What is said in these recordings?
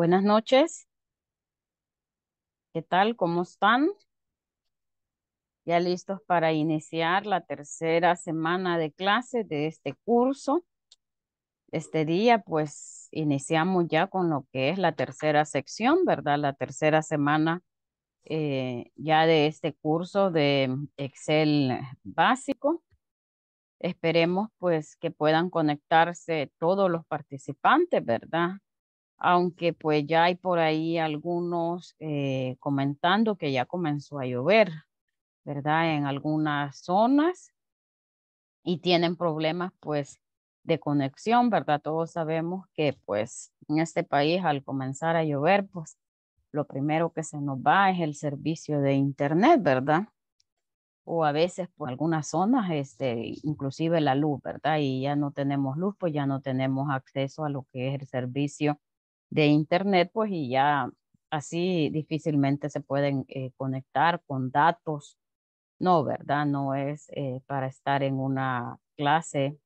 Buenas noches. ¿Qué tal? ¿Cómo están? Ya listos para iniciar la tercera semana de clase de este curso. Este día, pues, iniciamos ya con lo que es la tercera sección, ¿verdad? La tercera semana eh, ya de este curso de mm, Excel básico. Esperemos pues que puedan conectarse todos los participantes, ¿verdad? aunque pues ya hay por ahí algunos eh, comentando que ya comenzó a llover, ¿verdad? En algunas zonas y tienen problemas pues de conexión, ¿verdad? Todos sabemos que pues en este país al comenzar a llover pues lo primero que se nos va es el servicio de internet, ¿verdad? O a veces por algunas zonas, este, inclusive la luz, ¿verdad? Y ya no tenemos luz, pues ya no tenemos acceso a lo que es el servicio de Internet, pues y ya así difícilmente se pueden eh, conectar con datos. No, ¿verdad? No es eh, para estar en una clase.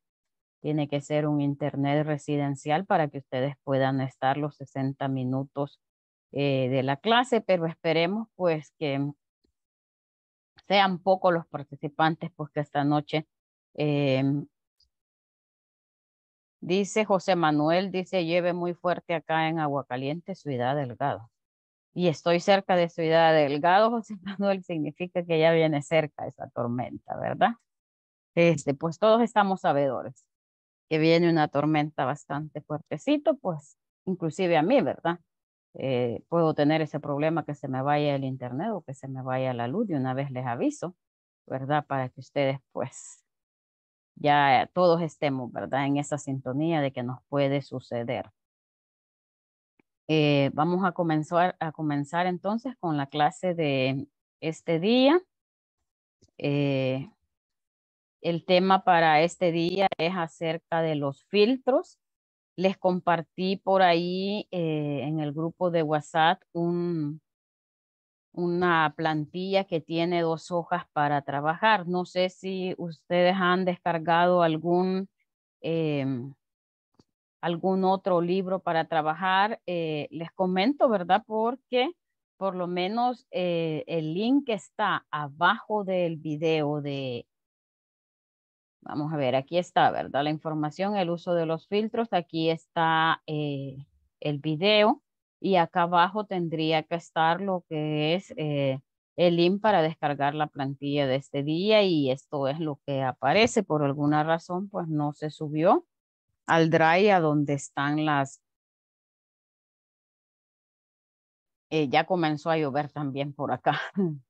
Tiene que ser un Internet residencial para que ustedes puedan estar los 60 minutos eh, de la clase, pero esperemos pues que sean pocos los participantes, porque pues, esta noche Dice José Manuel, dice, lleve muy fuerte acá en Aguacaliente, Ciudad Delgado. Y estoy cerca de Ciudad Delgado, José Manuel, significa que ya viene cerca esa tormenta, ¿verdad? Este, pues todos estamos sabedores que viene una tormenta bastante fuertecito, pues inclusive a mí, ¿verdad? Eh, puedo tener ese problema que se me vaya el internet o que se me vaya la luz, y una vez les aviso, ¿verdad? Para que ustedes pues ya todos estemos, ¿verdad? En esa sintonía de que nos puede suceder. Eh, vamos a comenzar, a comenzar entonces con la clase de este día. Eh, el tema para este día es acerca de los filtros. Les compartí por ahí eh, en el grupo de WhatsApp un, una plantilla que tiene dos hojas para trabajar. No sé si ustedes han descargado algún, em, algún otro libro para trabajar. Eh, les comento, ¿verdad? Porque por lo menos eh, el link está abajo del video de... Vamos a ver, aquí está, ¿verdad? La información, el uso de los filtros. Aquí está eh, el video y acá abajo tendría que estar lo que es eh, el link para descargar la plantilla de este día y esto es lo que aparece. Por alguna razón, pues no se subió al Drive a donde están las... Eh, ya comenzó a llover también por acá.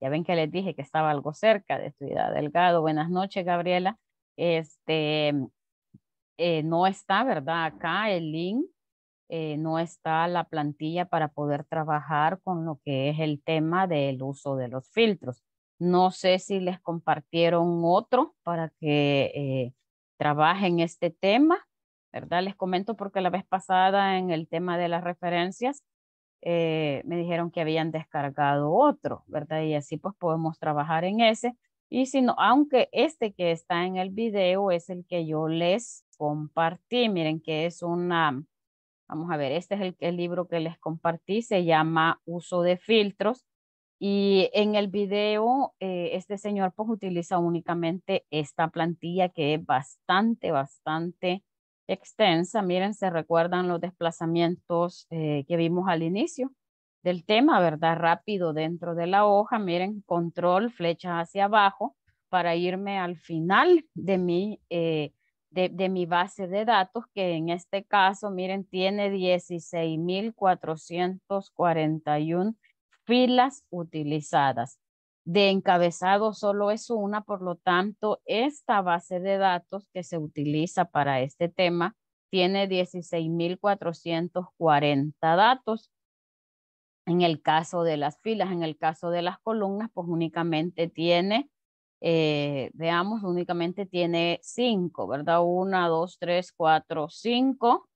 ya ven que les dije que estaba algo cerca de Ciudad Delgado. Buenas noches, Gabriela. Este, eh, no está, ¿verdad? Acá el link eh, no está la plantilla para poder trabajar con lo que es el tema del uso de los filtros. No sé si les compartieron otro para que eh, trabajen este tema, ¿verdad? Les comento porque la vez pasada en el tema de las referencias eh, me dijeron que habían descargado otro, ¿verdad? Y así pues podemos trabajar en ese. Y si no, aunque este que está en el video es el que yo les compartí, miren que es una, Vamos a ver, este es el, libro que les compartí, se llama Uso de filtros. Y en el video, eh, este señor pues utiliza únicamente esta plantilla que es bastante, bastante extensa. Miren, se recuerdan los desplazamientos eh, que vimos al inicio del tema, ¿verdad? Rápido dentro de la hoja. Miren, control, flecha hacia abajo para irme al final de mi eh, de, mi base de datos, que en este caso, miren, tiene 16.441 filas utilizadas. De encabezado solo es una, por lo tanto, esta base de datos que se utiliza para este tema tiene 16.440 datos. En el caso de las filas, en el caso de las columnas, pues únicamente tiene eh, veamos, únicamente tiene cinco, ¿verdad? Una, dos, tres, cuatro, cinco.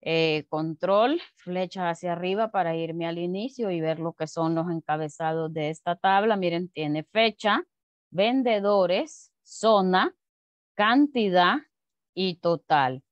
Eh, control, flecha hacia arriba para irme al inicio y ver lo que son los encabezados de esta tabla. Miren, tiene fecha, vendedores, zona, cantidad y total.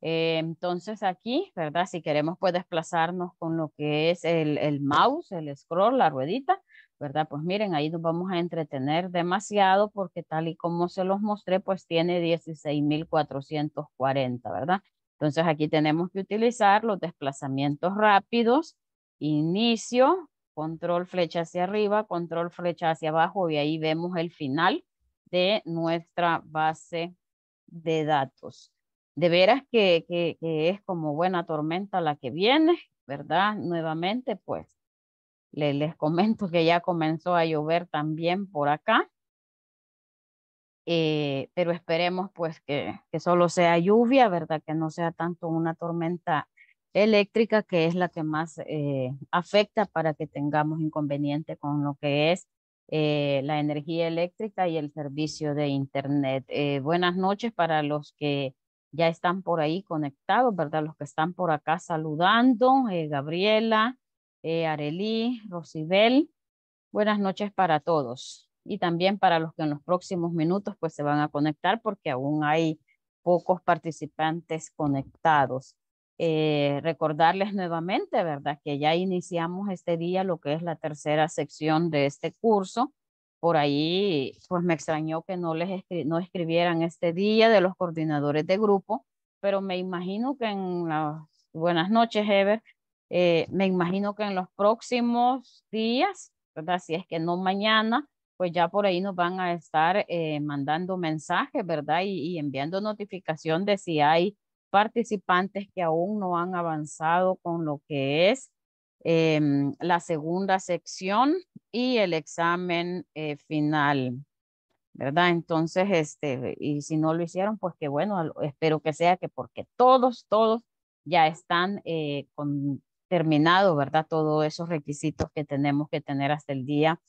Eh, entonces aquí, ¿verdad? Si queremos pues desplazarnos con lo que es el mouse, el scroll, la ruedita, ¿verdad? Pues miren, ahí nos vamos a entretener demasiado porque tal y como se los mostré, pues tiene 16,440, ¿verdad? Entonces aquí tenemos que utilizar los desplazamientos rápidos, inicio, control flecha hacia arriba, control flecha hacia abajo y ahí vemos el final de nuestra base de datos. De veras que, que es como buena tormenta la que viene, ¿verdad? Nuevamente, pues les comento que ya comenzó a llover también por acá. Eh, pero esperemos pues que, solo sea lluvia, ¿verdad? Que no sea tanto una tormenta eléctrica que es la que más eh, afecta para que tengamos inconveniente con lo que es eh, la energía eléctrica y el servicio de internet. buenas noches para los que ya están por ahí conectados, ¿verdad? Los que están por acá saludando, Gabriela, Arelí, Rosibel. Buenas noches para todos y también para los que en los próximos minutos pues se van a conectar porque aún hay pocos participantes conectados. Eh, recordarles nuevamente, ¿verdad? Que ya iniciamos este día lo que es la tercera sección de este curso. Por ahí, pues me extrañó que no les no escribieran este día de los coordinadores de grupo, pero me imagino que en las buenas noches, Ever, eh, me imagino que en los próximos días, ¿verdad? Si es que no mañana, pues ya por ahí nos van a estar eh, mandando mensajes, ¿verdad? Y, enviando notificación de si hay participantes que aún no han avanzado con lo que es em, la segunda sección y el examen eh, final, ¿verdad? Entonces, este, y si no lo hicieron, pues que bueno, espero que sea que porque todos, todos ya están con terminado, ¿verdad? Todos esos requisitos que tenemos que tener hasta el día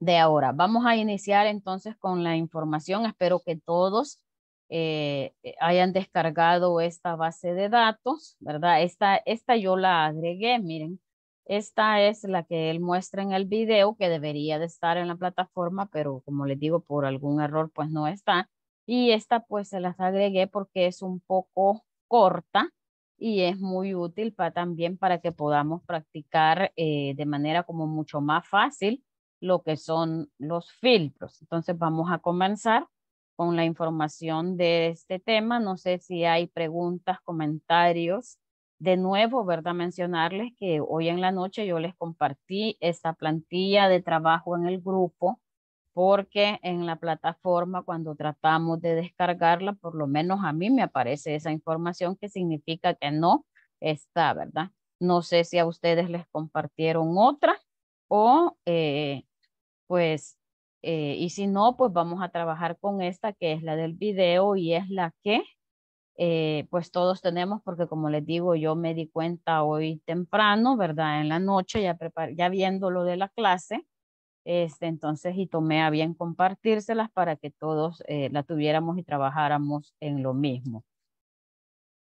de ahora. Vamos a iniciar entonces con la información. Espero que todos eh, eh, hayan descargado esta base de datos, ¿verdad? Esta, esta yo la agregué, miren. Esta es la que él muestra en el video que debería de estar en la plataforma, pero como les digo, por algún error pues no está. Y esta pues se las agregué porque es un poco corta, y es muy útil para, también para que podamos practicar eh, de manera como mucho más fácil lo que son los filtros. Entonces vamos a comenzar con la información de este tema. No sé si hay preguntas, comentarios. De nuevo, ¿verdad? Mencionarles que hoy en la noche yo les compartí esta plantilla de trabajo en el grupo porque en la plataforma cuando tratamos de descargarla, por lo menos a mí me aparece esa información que significa que no está, ¿verdad? No sé si a ustedes les compartieron otra o eh, pues, eh, y si no, pues vamos a trabajar con esta que es la del video y es la que eh, pues todos tenemos porque como les digo, yo me di cuenta hoy temprano, ¿verdad? En la noche, ya, ya viendo lo de la clase este, entonces, y tomé a bien compartírselas para que todos eh, la tuviéramos y trabajáramos en lo mismo.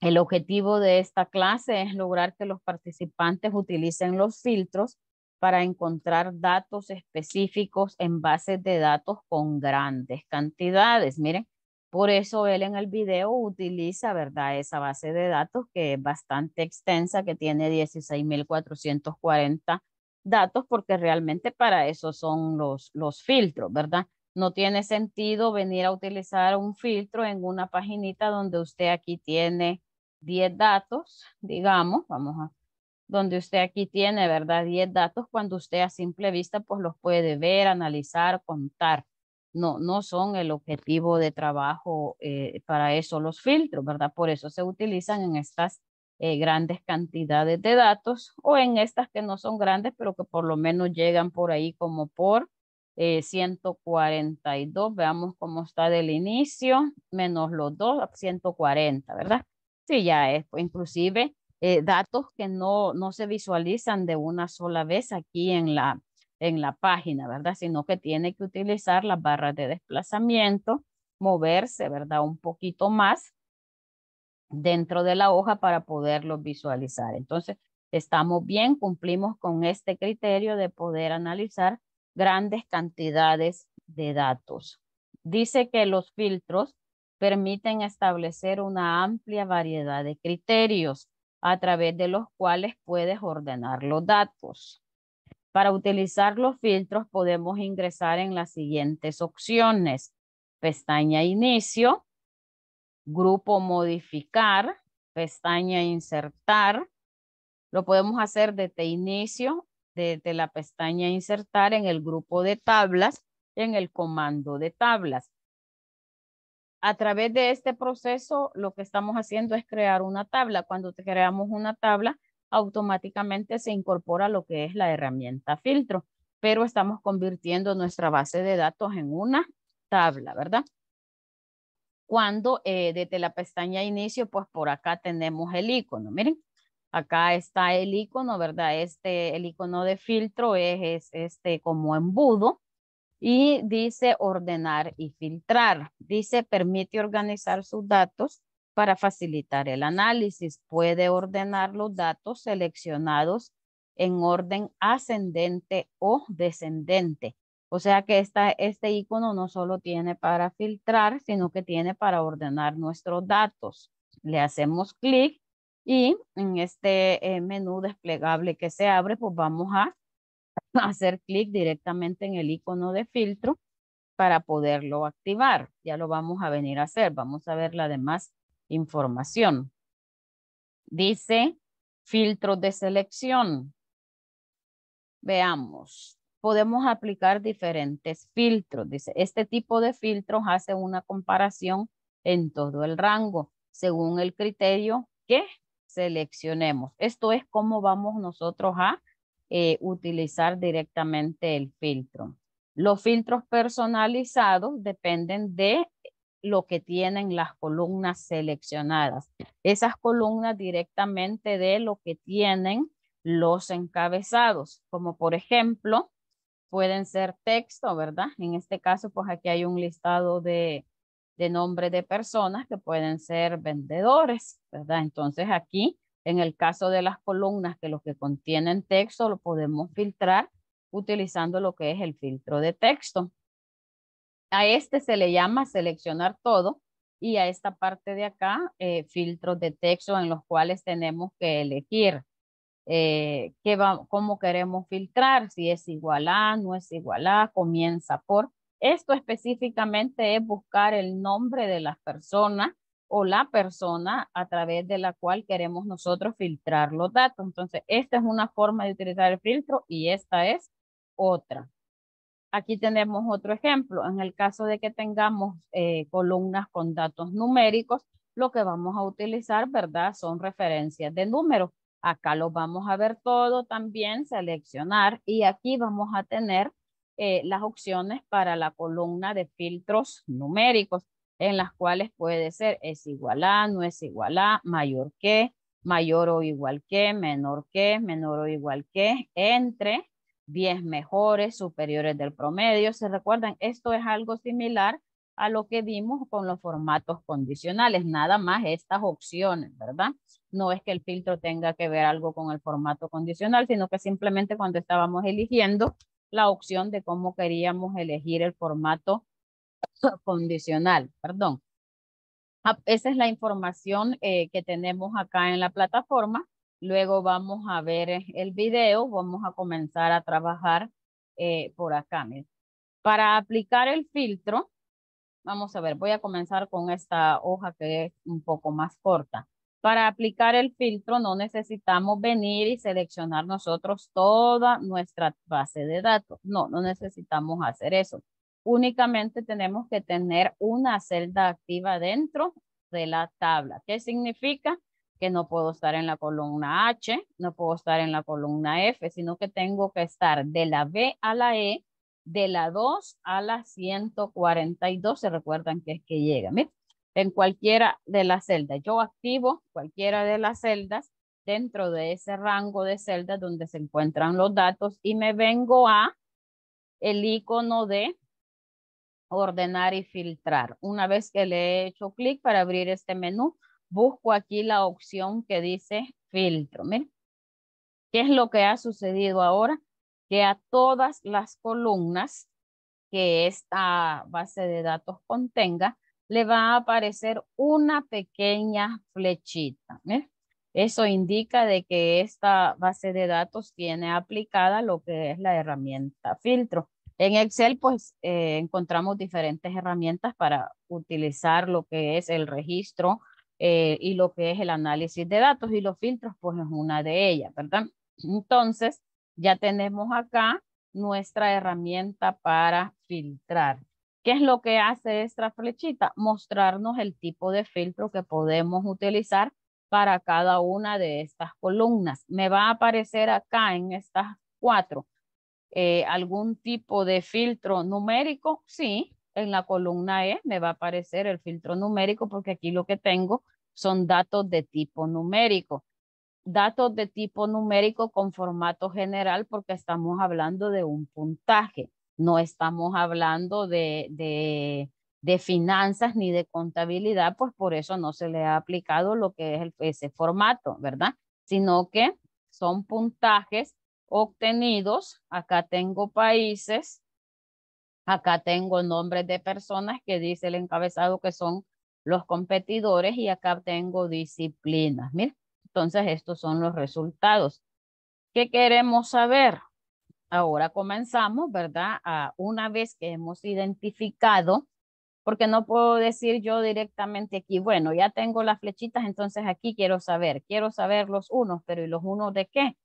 El objetivo de esta clase es lograr que los participantes utilicen los filtros para encontrar datos específicos en bases de datos con grandes cantidades. Miren, por eso él en el video utiliza, ¿verdad? Esa base de datos que es bastante extensa, que tiene 16.440 datos porque realmente para eso son los, los filtros, ¿verdad? No tiene sentido venir a utilizar un filtro en una paginita donde usted aquí tiene 10 datos, digamos, vamos a, donde usted aquí tiene, ¿verdad? 10 datos cuando usted a simple vista pues los puede ver, analizar, contar. No, no son el objetivo de trabajo eh, para eso los filtros, ¿verdad? Por eso se utilizan en estas eh, grandes cantidades de datos o en estas que no son grandes, pero que por lo menos llegan por ahí como por 142. Eh, Veamos cómo está del inicio, menos los dos, 140, ¿verdad? Sí, ya es, pues, inclusive eh, datos que no, no se visualizan de una sola vez aquí en la, en la página, ¿verdad? Sino que tiene que utilizar las barras de desplazamiento, moverse, ¿verdad? Un poquito más dentro de la hoja para poderlos visualizar. Entonces, estamos bien, cumplimos con este criterio de poder analizar grandes cantidades de datos. Dice que los filtros permiten establecer una amplia variedad de criterios a través de los cuales puedes ordenar los datos. Para utilizar los filtros podemos ingresar en las siguientes opciones. Pestaña Inicio, grupo modificar, pestaña insertar. Lo podemos hacer desde inicio, desde la pestaña insertar en el grupo de tablas, en el comando de tablas. A través de este proceso, lo que estamos haciendo es crear una tabla. Cuando creamos una tabla, automáticamente se incorpora lo que es la herramienta filtro, pero estamos convirtiendo nuestra base de datos en una tabla, ¿verdad? cuando eh, desde la pestaña inicio, pues por acá tenemos el icono. Miren, acá está el icono, ¿verdad? Este, el icono de filtro es este como embudo y dice ordenar y filtrar. Dice permite organizar sus datos para facilitar el análisis. Puede ordenar los datos seleccionados en orden ascendente o descendente. O sea que este icono no solo tiene para filtrar, sino que tiene para ordenar nuestros datos. Le hacemos clic y en este eh, menú desplegable que se abre, pues vamos a hacer clic directamente en el icono de filtro para poderlo activar. Ya lo vamos a venir a hacer. Vamos a ver la demás información. Dice filtro de selección. Veamos podemos aplicar diferentes filtros. Dice, este tipo de filtros hace una comparación en todo el rango, según el criterio que seleccionemos. Esto es cómo vamos nosotros a eh, utilizar directamente el filtro. Los filtros personalizados dependen de lo que tienen las columnas seleccionadas. Esas columnas directamente de lo que tienen los encabezados, como por ejemplo, pueden ser texto, ¿verdad? En este caso, pues aquí hay un listado de, de nombres de personas que pueden ser vendedores, ¿verdad? Entonces aquí, en el caso de las columnas que los que contienen texto, lo podemos filtrar utilizando lo que es el filtro de texto. A este se le llama seleccionar todo y a esta parte de acá, eh, filtros de texto en los cuales tenemos que elegir eh, va, cómo queremos filtrar, si es igual a, no es igual a, comienza por. Esto específicamente es buscar el nombre de las personas o la persona a través de la cual queremos nosotros filtrar los datos. Entonces, esta es una forma de utilizar el filtro y esta es otra. Aquí tenemos otro ejemplo. En el caso de que tengamos eh, columnas con datos numéricos, lo que vamos a utilizar, ¿verdad? Son referencias de números. Acá lo vamos a ver todo también, seleccionar y aquí vamos a tener eh, las opciones para la columna de filtros numéricos en las cuales puede ser es igual a, no es igual a, mayor que, mayor o igual que, menor que, menor o igual que, entre 10 mejores, superiores del promedio. ¿Se recuerdan? Esto es algo similar a lo que vimos con los formatos condicionales, nada más estas opciones, ¿verdad? No es que el filtro tenga que ver algo con el formato condicional, sino que simplemente cuando estábamos eligiendo la opción de cómo queríamos elegir el formato condicional, perdón. Ah, esa es la información eh, que tenemos acá en la plataforma. Luego vamos a ver eh, el video, vamos a comenzar a trabajar eh, por acá. Para aplicar el filtro, Vamos a ver, voy a comenzar con esta hoja que es un poco más corta. Para aplicar el filtro no necesitamos venir y seleccionar nosotros toda nuestra base de datos. No, no necesitamos hacer eso. Únicamente tenemos que tener una celda activa dentro de la tabla. ¿Qué significa? Que no puedo estar en la columna H, no puedo estar en la columna F, sino que tengo que estar de la B a la E de la 2 a la 142. Se recuerdan que es que llega. Miren, en cualquiera de las celdas. Yo activo cualquiera de las celdas dentro de ese rango de celdas donde se encuentran los datos y me vengo a el icono de ordenar y filtrar. Una vez que le he hecho clic para abrir este menú, busco aquí la opción que dice filtro. Miren, ¿qué es lo que ha sucedido ahora? que a todas las columnas que esta base de datos contenga, le va a aparecer una pequeña flechita. ¿eh? Eso indica de que esta base de datos tiene aplicada lo que es la herramienta filtro. En Excel, pues, eh, encontramos diferentes herramientas para utilizar lo que es el registro eh, y lo que es el análisis de datos y los filtros, pues, es una de ellas, ¿verdad? Entonces, ya tenemos acá nuestra herramienta para filtrar. ¿Qué es lo que hace esta flechita? Mostrarnos el tipo de filtro que podemos utilizar para cada una de estas columnas. Me va a aparecer acá en estas cuatro eh, algún tipo de filtro numérico. Sí, en la columna E me va a aparecer el filtro numérico porque aquí lo que tengo son datos de tipo numérico datos de tipo numérico con formato general porque estamos hablando de un puntaje, no estamos hablando de, de, finanzas ni de contabilidad, pues por eso no se le ha aplicado lo que es ese formato, ¿verdad? Sino que son puntajes obtenidos. Acá tengo países, acá tengo nombres de personas que dice el encabezado que son los competidores y acá tengo disciplinas. Mira, entonces, estos son los resultados. ¿Qué queremos saber? Ahora comenzamos, ¿verdad? una vez que hemos identificado, porque no puedo decir yo directamente aquí, bueno, ya tengo las flechitas, entonces aquí quiero saber, quiero saber los unos, pero ¿y los unos de qué?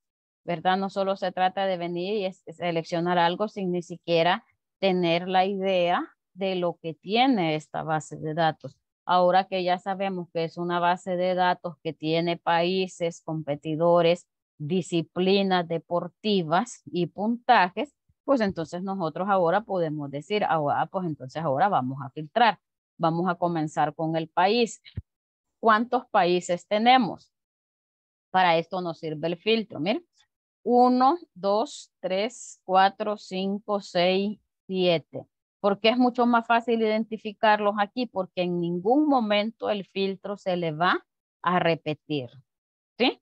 ¿Verdad? No solo se trata de venir y seleccionar algo sin ni siquiera tener la idea de lo que tiene esta base de datos ahora que ya sabemos que es una base de datos que tiene países, competidores, disciplinas deportivas y puntajes, pues entonces nosotros ahora podemos decir, ahora, pues entonces ahora vamos a filtrar, vamos a comenzar con el país. ¿Cuántos países tenemos? Para esto nos sirve el filtro, miren. 1, 2, 3, 4, 5, 6, 7 porque es mucho más fácil identificarlos aquí, porque en ningún momento el filtro se le va a repetir. ¿Sí?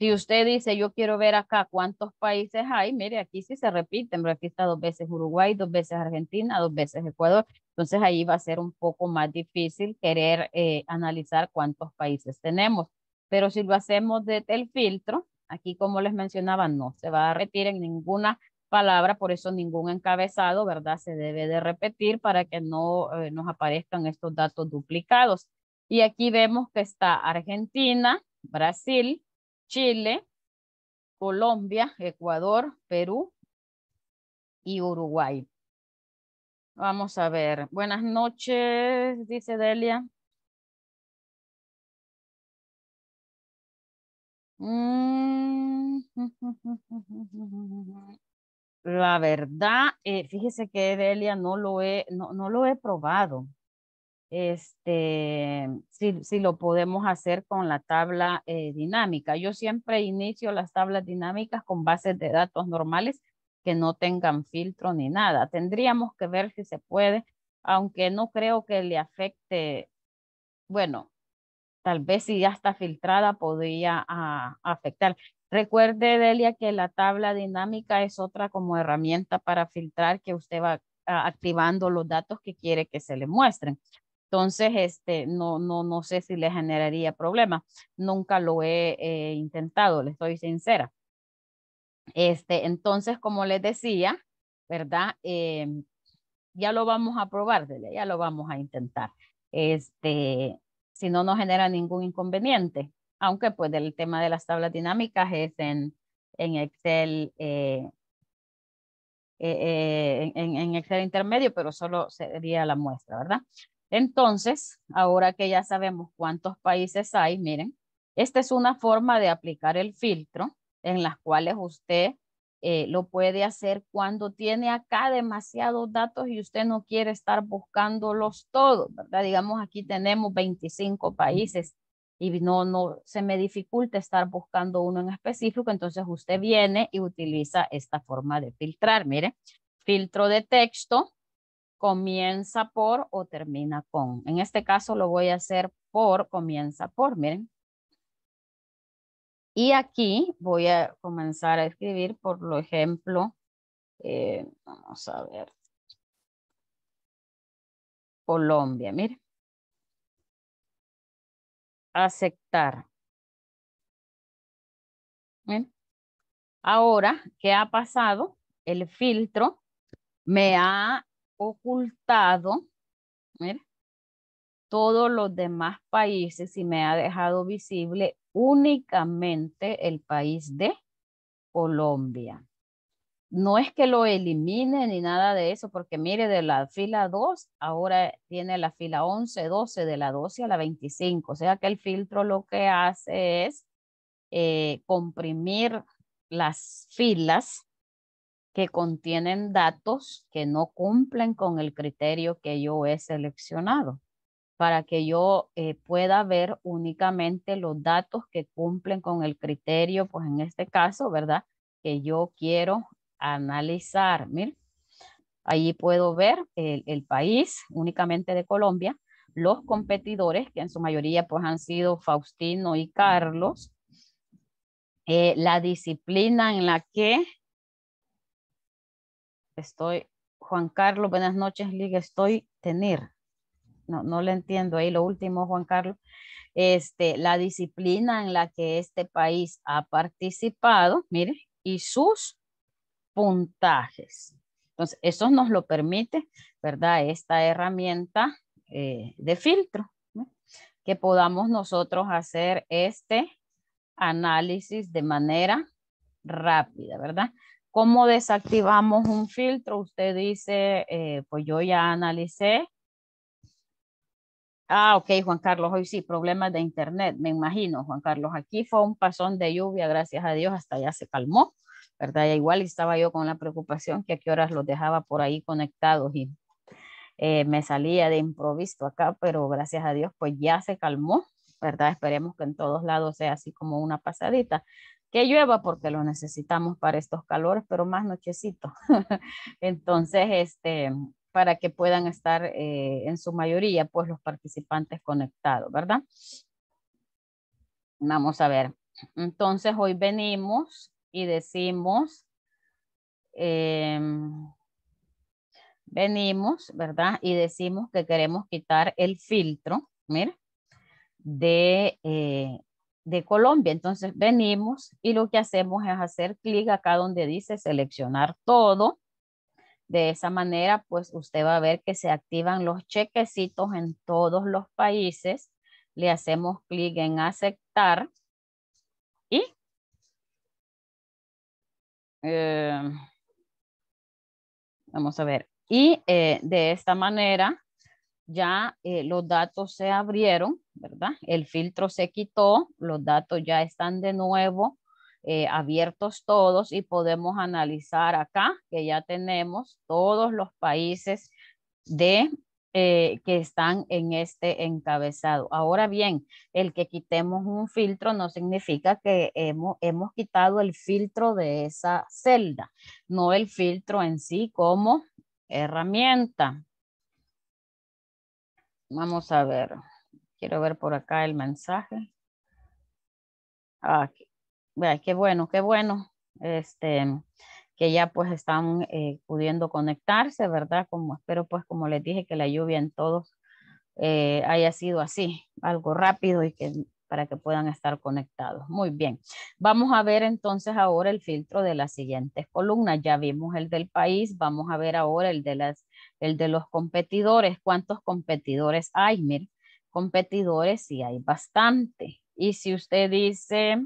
Si usted dice, yo quiero ver acá cuántos países hay, mire, aquí sí se repiten, pero aquí está dos veces Uruguay, dos veces Argentina, dos veces Ecuador. Entonces ahí va a ser un poco más difícil querer eh, analizar cuántos países tenemos. Pero si lo hacemos desde el filtro, aquí como les mencionaba, no se va a repetir en ninguna palabra, por eso ningún encabezado, ¿verdad? Se debe de repetir para que no eh, nos aparezcan estos datos duplicados. Y aquí vemos que está Argentina, Brasil, Chile, Colombia, Ecuador, Perú y Uruguay. Vamos a ver. Buenas noches, dice Delia. Mm. La verdad, eh, fíjese que Delia no lo he, no, no lo he probado. Este, si, lo podemos hacer con la tabla eh, dinámica. Yo siempre inicio las tablas dinámicas con bases de datos normales que no tengan filtro ni nada. Tendríamos que ver si se puede, aunque no creo que le afecte, bueno, tal vez si ya está filtrada podría ah, afectar. Recuerde, Delia, que la tabla dinámica es otra como herramienta para filtrar que usted va ah, activando los datos que quiere que se le muestren. Entonces, este, no, no, no sé si le generaría problemas. Nunca lo he eh, intentado, le estoy sincera. Este, entonces, como les decía, ¿verdad? Em, ya lo vamos a probar, Delia, ya lo vamos a intentar. Este, si no nos genera ningún inconveniente aunque pues el tema de las tablas dinámicas es en, en Excel. Eh, eh, eh, en, Excel intermedio, pero solo sería la muestra, ¿verdad? Entonces, ahora que ya sabemos cuántos países hay, miren, esta es una forma de aplicar el filtro en las cuales usted lo puede hacer cuando tiene acá demasiados datos y usted no quiere estar buscándolos todos, ¿verdad? Digamos, aquí tenemos 25 países y no, no se me dificulta estar buscando uno en específico, entonces usted viene y utiliza esta forma de filtrar. Mire, filtro de texto comienza por o termina con. En este caso lo voy a hacer por, comienza por, miren. Y aquí voy a comenzar a escribir, por ejemplo, eh, vamos a ver, Colombia, mire aceptar. Ahora ¿qué ha pasado, el filtro me ha ocultado todos los demás países y me ha dejado visible únicamente el país de Colombia. No es que lo elimine ni nada de eso, porque mire, de la fila 2 ahora tiene la fila 11, 12, de la 12 a la 25. O sea que el filtro lo que hace es eh, comprimir las filas que contienen datos que no cumplen con el criterio que yo he seleccionado para que yo eh, pueda ver únicamente los datos que cumplen con el criterio, pues en este caso, ¿verdad? Que yo quiero analizar, miren, allí puedo ver el, país únicamente de Colombia, los competidores, que en su mayoría pues han sido Faustino y Carlos, eh, la disciplina en la que estoy, Juan Carlos, buenas noches, Liga, estoy tener, no, no le entiendo ahí lo último, Juan Carlos, este, la disciplina en la que este país ha participado, mire, y sus puntajes. Entonces, eso nos lo permite, ¿verdad? Esta herramienta eh, de filtro, que podamos nosotros hacer este análisis de manera rápida, ¿verdad? ¿Cómo desactivamos un filtro? Usted dice, eh, pues yo ya analicé. Ah, ok, Juan Carlos, hoy sí, problemas de internet, me imagino, Juan Carlos. Aquí fue un pasón de lluvia, gracias a Dios, hasta ya se calmó. ¿verdad? igual estaba yo con la preocupación que a qué horas los dejaba por ahí conectados y eh, me salía de improviso acá, pero gracias a Dios pues ya se calmó, ¿verdad? Esperemos que en todos lados sea así como una pasadita. Que llueva porque lo necesitamos para estos calores, pero más nochecito. Entonces, este, para que puedan estar eh, en su mayoría, pues los participantes conectados, ¿verdad? Vamos a ver. Entonces, hoy venimos y decimos, em, venimos, ¿verdad? Y decimos que queremos quitar el filtro, mira, de, eh, de Colombia. Entonces venimos y lo que hacemos es hacer clic acá donde dice seleccionar todo. De esa manera, pues usted va a ver que se activan los chequecitos en todos los países. Le hacemos clic en aceptar y Em, vamos a ver. Y eh, de esta manera ya eh, los datos se abrieron, ¿verdad? El filtro se quitó, los datos ya están de nuevo eh, abiertos todos y podemos analizar acá que ya tenemos todos los países de eh, que están en este encabezado. Ahora bien, el que quitemos un filtro no significa que hemos, hemos quitado el filtro de esa celda, no el filtro en sí como herramienta. Vamos a ver. Quiero ver por acá el mensaje. Ah, qué bueno, qué bueno. Este, que ya pues están eh, pudiendo conectarse, ¿verdad? Como espero pues como les dije que la lluvia en todos eh, haya sido así, algo rápido y que para que puedan estar conectados. Muy bien, vamos a ver entonces ahora el filtro de las siguientes columnas. Ya vimos el del país, vamos a ver ahora el de, las, el de los competidores. ¿Cuántos competidores hay? mil competidores sí hay bastante. Y si usted dice,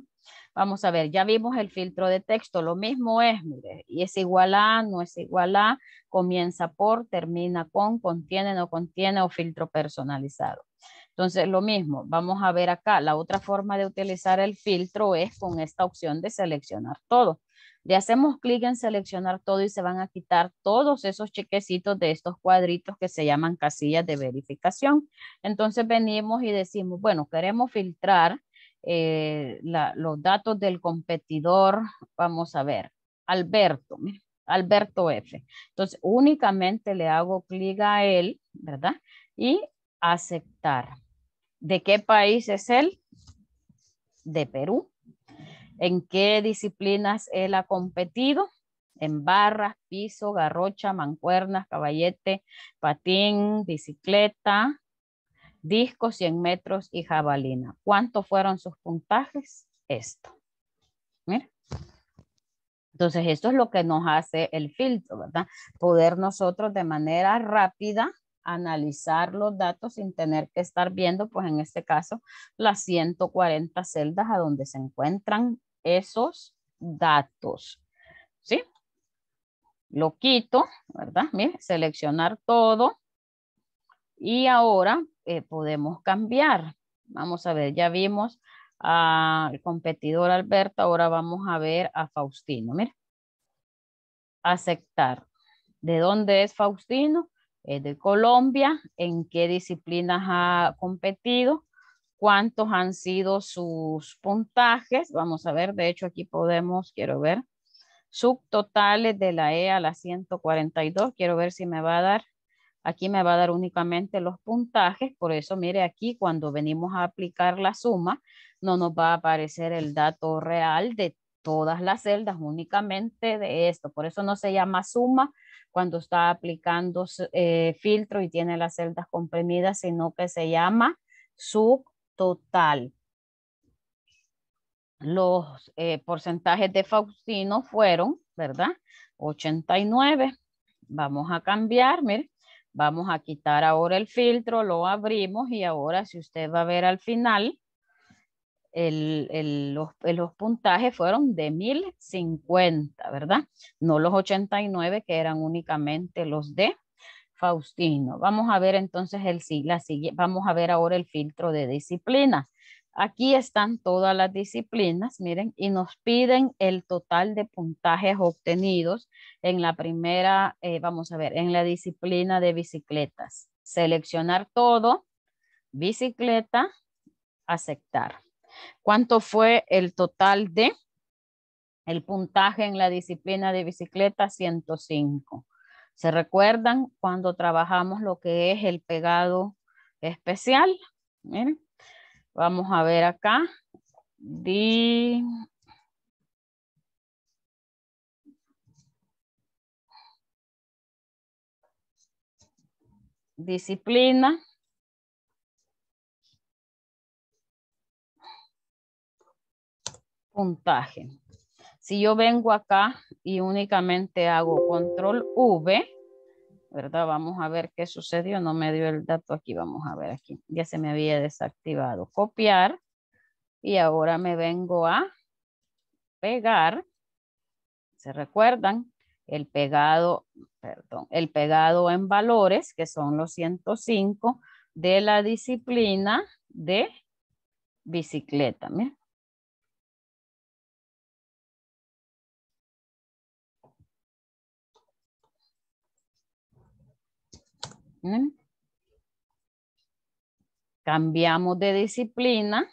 Vamos a ver, ya vimos el filtro de texto, lo mismo es, mire, y es igual a, no es igual a, comienza por, termina con, contiene, no contiene o filtro personalizado. Entonces, lo mismo, vamos a ver acá, la otra forma de utilizar el filtro es con esta opción de seleccionar todo. Le hacemos clic en seleccionar todo y se van a quitar todos esos chequecitos de estos cuadritos que se llaman casillas de verificación. Entonces venimos y decimos, bueno, queremos filtrar eh, los datos del competidor, vamos a ver, Alberto, Alberto F. Entonces, únicamente le hago clic a él, ¿verdad? Y aceptar. ¿De qué país es él? De Perú. ¿En qué disciplinas él ha competido? En barras, piso, garrocha, mancuernas, caballete, patín, bicicleta, discos, 100 metros y jabalina. ¿Cuántos fueron sus puntajes? Esto. Mira. Entonces, esto es lo que nos hace el filtro, ¿verdad? Poder nosotros de manera rápida analizar los datos sin tener que estar viendo, pues en este caso, las 140 celdas a donde se encuentran esos datos. ¿Sí? Lo quito, ¿verdad? Miren, seleccionar todo. Y ahora eh, podemos cambiar. Vamos a ver, ya vimos al competidor Alberto, ahora vamos a ver a Faustino. Mira, aceptar. ¿De dónde es Faustino? Es de Colombia. ¿En qué disciplinas ha competido? ¿Cuántos han sido sus puntajes? Vamos a ver, de hecho aquí podemos, quiero ver, subtotales de la E a la 142. Quiero ver si me va a dar Aquí me va a dar únicamente los puntajes, por eso mire aquí cuando venimos a aplicar la suma, no nos va a aparecer el dato real de todas las celdas, únicamente de esto. Por eso no se llama suma cuando está aplicando eh, filtro y tiene las celdas comprimidas, sino que se llama subtotal. Los eh, porcentajes de Faustino fueron, ¿verdad? 89. Vamos a cambiar, mire. Vamos a quitar ahora el filtro, lo abrimos y ahora si usted va a ver al final, eh, los, puntajes fueron de 1050, ¿verdad? No los 89 que eran únicamente los de Faustino. Vamos a ver entonces el, la, vamos a ver ahora el filtro de disciplina. Aquí están todas las disciplinas, miren, y nos piden el total de puntajes obtenidos en la primera, eh, vamos a ver, en la disciplina de bicicletas. Seleccionar todo, bicicleta, aceptar. ¿Cuánto fue el total de? El puntaje en la disciplina de bicicleta, 105. ¿Se recuerdan cuando trabajamos lo que es el pegado especial? Miren. Vamos a ver acá. Disciplina. Puntaje. Si yo vengo acá y únicamente hago control V, ¿verdad? Vamos a ver qué sucedió. No me dio el dato aquí. Vamos a ver aquí. Ya se me había desactivado. Copiar. Y ahora me vengo a pegar. ¿Se recuerdan? El pegado, perdón, el pegado en valores, que son los 105 de la disciplina de bicicleta. Cambiamos de disciplina.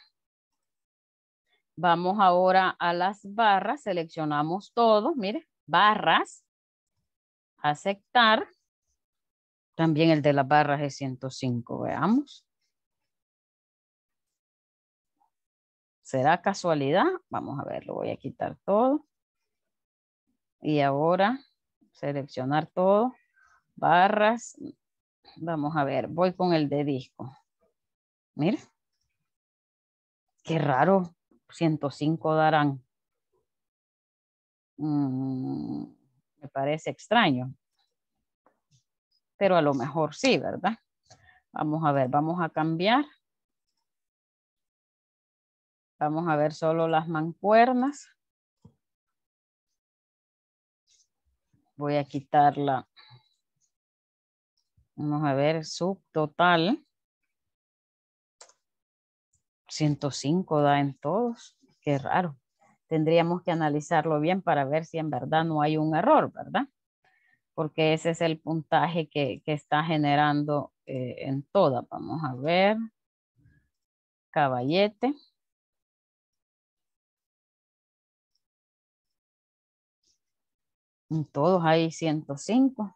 Vamos ahora a las barras, seleccionamos todo, mire, barras, aceptar. También el de las barras es 105, veamos. ¿Será casualidad? Vamos a ver, lo voy a quitar todo. Y ahora seleccionar todo, barras, Vamos a ver, voy con el de disco. Mira. Qué raro. 105 darán. Mm, me parece extraño. Pero a lo mejor sí, ¿verdad? Vamos a ver, vamos a cambiar. Vamos a ver solo las mancuernas. Voy a quitarla Vamos a ver, subtotal. 105 da en todos. Qué raro. Tendríamos que analizarlo bien para ver si en verdad no hay un error, ¿verdad? Porque ese es el puntaje que, está generando eh, en todas. Vamos a ver. Caballete. En todos hay 105.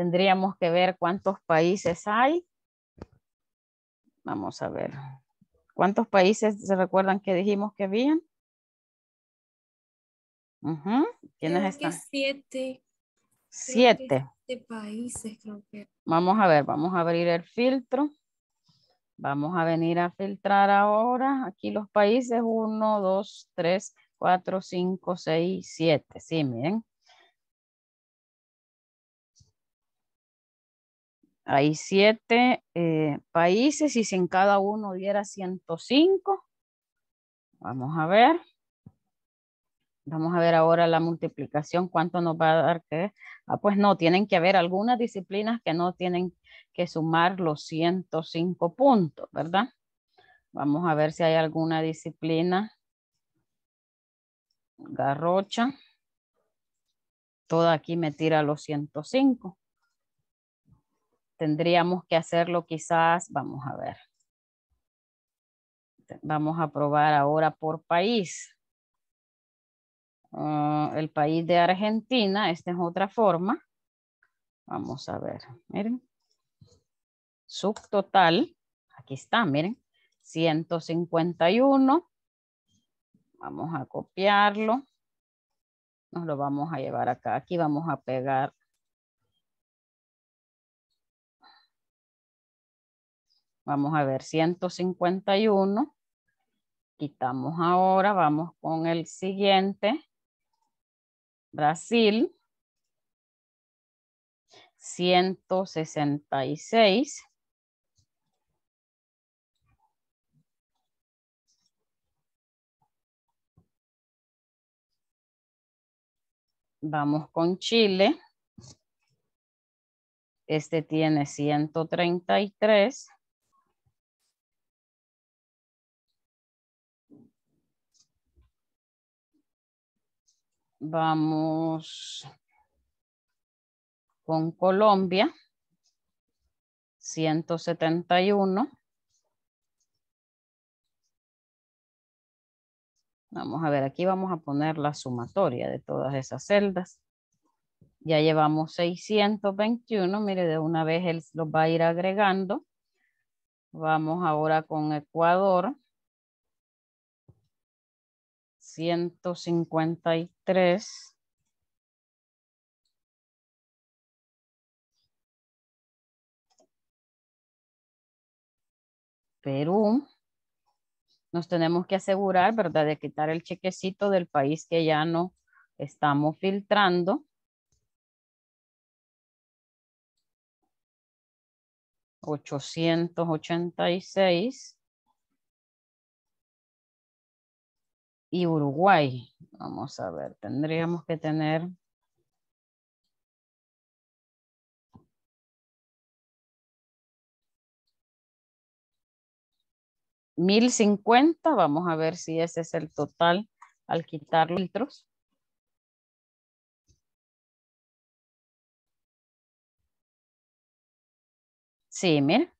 Tendríamos que ver cuántos países hay. Vamos a ver. ¿Cuántos países se recuerdan que dijimos que habían? ¿Quiénes están? siete. Siete. siete países, creo que. Vamos a ver, vamos a abrir el filtro. Vamos a venir a filtrar ahora aquí los países. Uno, dos, tres, cuatro, cinco, seis, siete. Sí, miren. Hay siete eh, países y si en cada uno diera 105, vamos a ver. Vamos a ver ahora la multiplicación, cuánto nos va a dar que... Ah, pues no, tienen que haber algunas disciplinas que no tienen que sumar los 105 puntos, ¿verdad? Vamos a ver si hay alguna disciplina. Garrocha. Toda aquí me tira los 105 tendríamos que hacerlo quizás, vamos a ver. Vamos a probar ahora por país. Ah, el país de Argentina, esta es otra forma. Vamos a ver, miren. Subtotal, aquí está, miren, 151. Vamos a copiarlo. Nos lo vamos a llevar acá. Aquí vamos a pegar Vamos a ver, 151. Quitamos ahora, vamos con el siguiente. Brasil. 166. Vamos con Chile. Este tiene 133. Vamos con Colombia, 171. Vamos a ver, aquí vamos a poner la sumatoria de todas esas celdas. Ya llevamos 621, mire, de una vez él los va a ir agregando. Vamos ahora con Ecuador tres Perú. Nos tenemos que asegurar, ¿verdad? De quitar el chequecito del país que ya no estamos filtrando. Ochocientos ochenta y seis. y Uruguay. Vamos a ver, tendríamos que tener mil cincuenta. Vamos a ver si ese es el total al quitar litros. Sí, mira.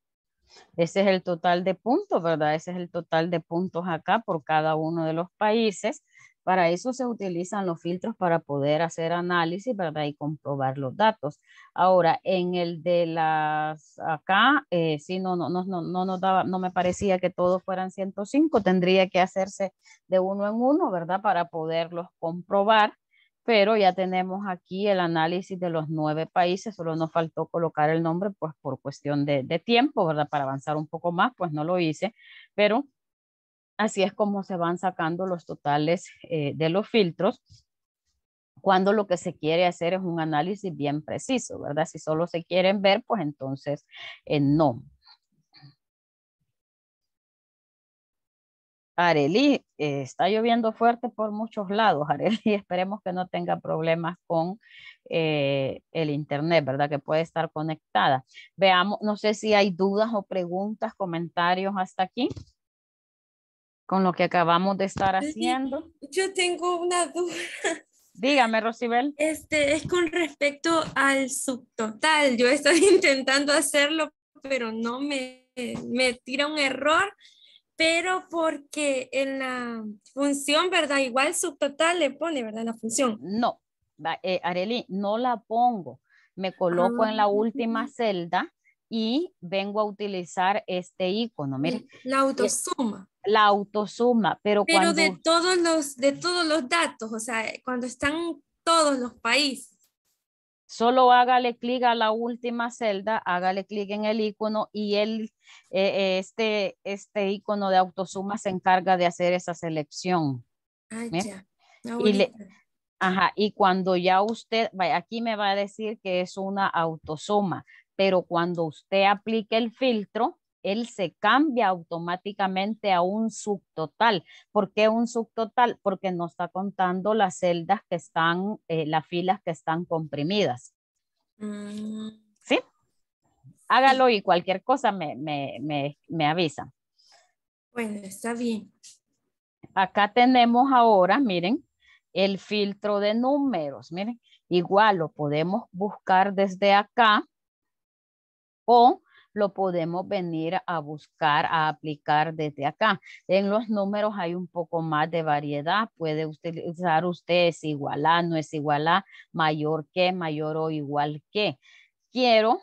Ese es el total de puntos, ¿verdad? Ese es el total de puntos acá por cada uno de los países. Para eso se utilizan los filtros para poder hacer análisis, ¿verdad? Y comprobar los datos. Ahora, en el de las acá, si eh, sí, no, no, no, no, no, no me parecía que todos fueran 105, tendría que hacerse de uno en uno, ¿verdad? Para poderlos comprobar pero ya tenemos aquí el análisis de los nueve países, solo nos faltó colocar el nombre pues por cuestión de, tiempo, ¿verdad? Para avanzar un poco más, pues no lo hice, pero así es como se van sacando los totales eh, de los filtros cuando lo que se quiere hacer es un análisis bien preciso, ¿verdad? Si solo se quieren ver, pues entonces eh, no. Areli, eh, está lloviendo fuerte por muchos lados, Areli, esperemos que no tenga problemas con eh, el internet, ¿verdad? Que puede estar conectada. Veamos, no sé si hay dudas o preguntas, comentarios hasta aquí, con lo que acabamos de estar haciendo. Yo tengo una duda. Dígame, Rosibel. Este es con respecto al subtotal. Yo estoy intentando hacerlo, pero no me, me tira un error pero porque en la función, ¿verdad? Igual subtotal le pone, ¿verdad? la función. No, Arely, eh, Areli, no la pongo. Me coloco en la ah. última celda y vengo a utilizar este icono. la autosuma. La autosuma, pero, pero cuando... de todos los de todos los datos, o sea, cuando están todos los países. Solo hágale clic a la última celda, hágale clic en el icono y el, eh, eh, este, este icono de autosuma se encarga de hacer esa selección. Ah, ajá, y cuando ya usted, aquí me va a decir que es una autosuma, pero cuando usted aplique el filtro, él se cambia automáticamente a un subtotal. ¿Por qué un subtotal? Porque no está contando las celdas que están, eh, las filas que están comprimidas. Mm. ¿Sí? Hágalo y cualquier cosa me, me, me, me avisa. Bueno, está bien. Acá tenemos ahora, miren, el filtro de números. Miren, igual lo podemos buscar desde acá o lo podemos venir a buscar, a aplicar desde acá. En los números hay un poco más de variedad. Puede utilizar usted es igual a, no es igual a, mayor que, mayor o igual que. Quiero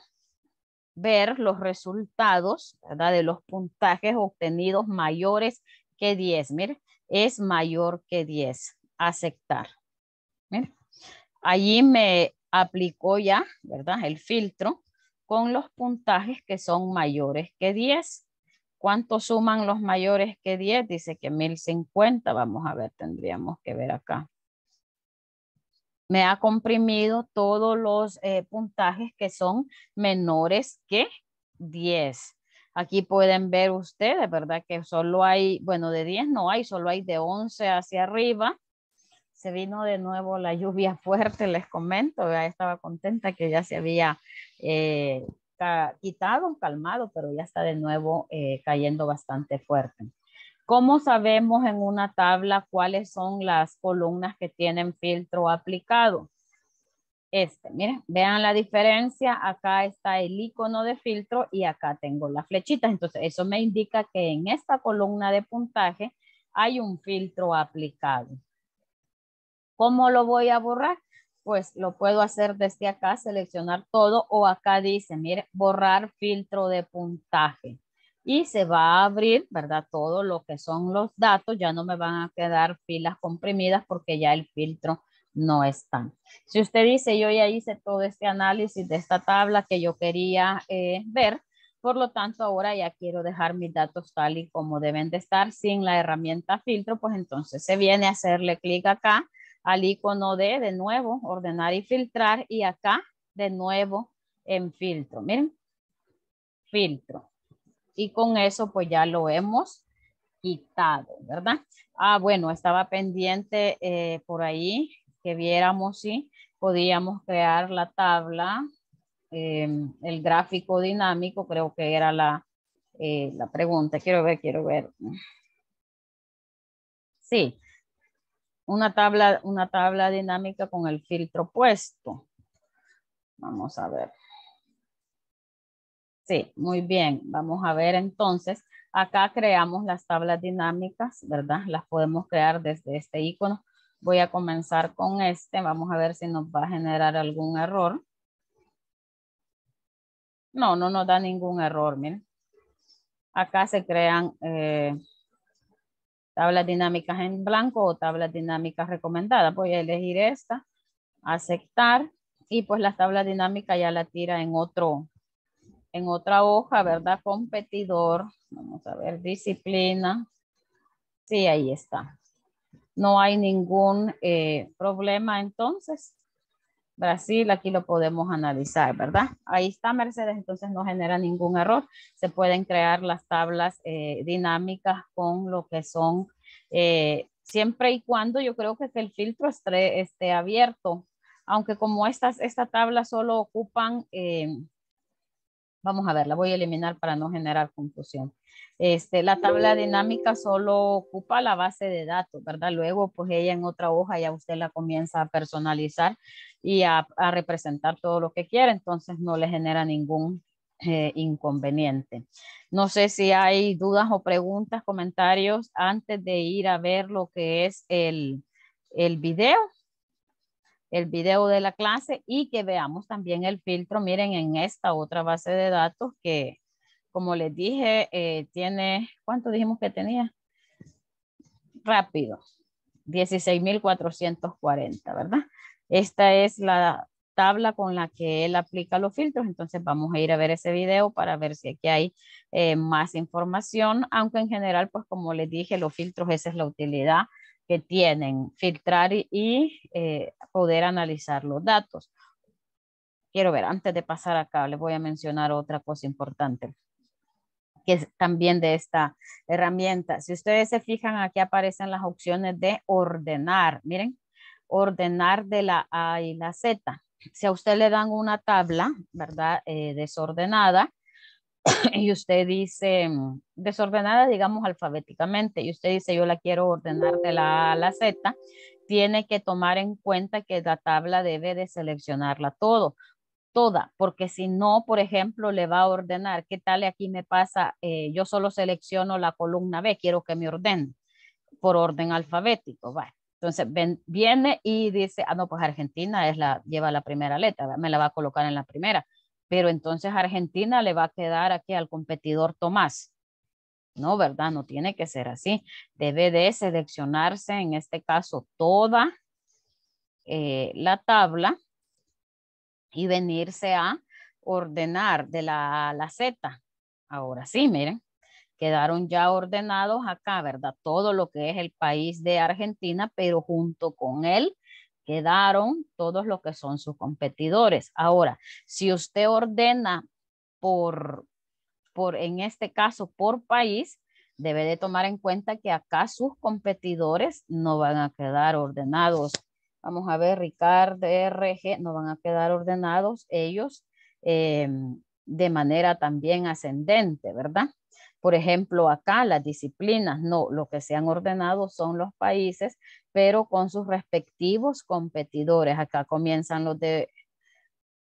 ver los resultados ¿verdad? de los puntajes obtenidos mayores que 10. Mire, es mayor que 10. Aceptar. allí me aplicó ya, ¿verdad? El filtro con los puntajes que son mayores que 10. ¿Cuánto suman los mayores que 10? Dice que 1050. Vamos a ver, tendríamos que ver acá. Me ha comprimido todos los eh, puntajes que son menores que 10. Aquí pueden ver ustedes, ¿verdad? Que solo hay, bueno, de 10 no hay, solo hay de 11 hacia arriba se vino de nuevo la lluvia fuerte, les comento, estaba contenta que ya se había eh, quitado, calmado, pero ya está de nuevo eh, cayendo bastante fuerte. ¿Cómo sabemos en una tabla cuáles son las columnas que tienen filtro aplicado? Este, miren, vean la diferencia, acá está el icono de filtro y acá tengo las flechitas, entonces eso me indica que en esta columna de puntaje hay un filtro aplicado. ¿Cómo lo voy a borrar? Pues lo puedo hacer desde acá, seleccionar todo o acá dice, mire, borrar filtro de puntaje. Y se va a abrir, ¿verdad? Todo lo que son los datos, ya no me van a quedar filas comprimidas porque ya el filtro no está. Si usted dice, yo ya hice todo este análisis de esta tabla que yo quería eh, ver, por lo tanto, ahora ya quiero dejar mis datos tal y como deben de estar sin la herramienta filtro, pues entonces se viene a hacerle clic acá al icono de, de nuevo, ordenar y filtrar. Y acá, de nuevo, en filtro. Miren, filtro. Y con eso, pues ya lo hemos quitado, ¿verdad? Ah, bueno, estaba pendiente eh, por ahí que viéramos si podíamos crear la tabla, em, el gráfico dinámico, creo que era la, eh, la pregunta. Quiero ver, quiero ver. Sí, una tabla, una tabla dinámica con el filtro puesto. Vamos a ver. Sí, muy bien. Vamos a ver entonces. Acá creamos las tablas dinámicas, ¿verdad? Las podemos crear desde este icono. Voy a comenzar con este. Vamos a ver si nos va a generar algún error. No, no nos da ningún error, miren. Acá se crean eh, tablas dinámicas en blanco o tablas dinámicas recomendadas. Voy a elegir esta, aceptar y pues la tabla dinámica ya la tira en otro, en otra hoja, ¿verdad? Competidor, vamos a ver, disciplina. Sí, ahí está. No hay ningún eh, problema entonces. Brasil, aquí lo podemos analizar, ¿verdad? Ahí está Mercedes, entonces no genera ningún error. Se pueden crear las tablas eh, dinámicas con lo que son, eh, siempre y cuando yo creo que, el filtro esté, abierto, aunque como estas, esta tabla solo ocupan, eh, vamos a ver, la voy a eliminar para no generar confusión. Este, la tabla dinámica solo ocupa la base de datos, ¿verdad? Luego, pues ella en otra hoja ya usted la comienza a personalizar y a, representar todo lo que quiera, entonces no le genera ningún eh, inconveniente. No sé si hay dudas o preguntas, comentarios antes de ir a ver lo que es el, video el video de la clase y que veamos también el filtro, miren, en esta otra base de datos que, como les dije, eh, tiene, ¿cuánto dijimos que tenía? Rápido, 16,440, ¿verdad? Esta es la tabla con la que él aplica los filtros, entonces vamos a ir a ver ese video para ver si aquí hay eh, más información, aunque en general, pues como les dije, los filtros, esa es la utilidad que tienen, filtrar y, eh, poder analizar los datos. Quiero ver, antes de pasar acá, les voy a mencionar otra cosa importante que es también de esta herramienta. Si ustedes se fijan, aquí aparecen las opciones de ordenar. Miren, ordenar de la A y la Z. Si a usted le dan una tabla, ¿verdad? Eh, desordenada, y usted dice, mm, desordenada, digamos, alfabéticamente, y usted dice, yo la quiero ordenar de la A a la Z, tiene que tomar en cuenta que la tabla debe de seleccionarla todo, toda, porque si no, por ejemplo, le va a ordenar, ¿qué tal aquí me pasa? Eh, yo solo selecciono la columna B, quiero que me ordene por orden alfabético, ¿vale? Entonces viene y dice, ah, no, pues Argentina es la, lleva la primera letra, me la va a colocar en la primera. Pero entonces Argentina le va a quedar aquí al competidor Tomás. No, ¿verdad? No tiene que ser así. Debe de seleccionarse, en este caso, toda eh, la tabla y venirse a ordenar de la la Z. Ahora sí, miren quedaron ya ordenados acá, ¿verdad? Todo lo que es el país de Argentina, pero junto con él quedaron todos los que son sus competidores. Ahora, si usted ordena por, por en este caso, por país, debe de tomar en cuenta que acá sus competidores no van a quedar ordenados. Vamos a ver, Ricardo, RG, no van a quedar ordenados ellos eh, de manera también ascendente, ¿verdad? Por ejemplo, acá las disciplinas, no, lo que se han ordenado son los países, pero con sus respectivos competidores. Acá comienzan los de,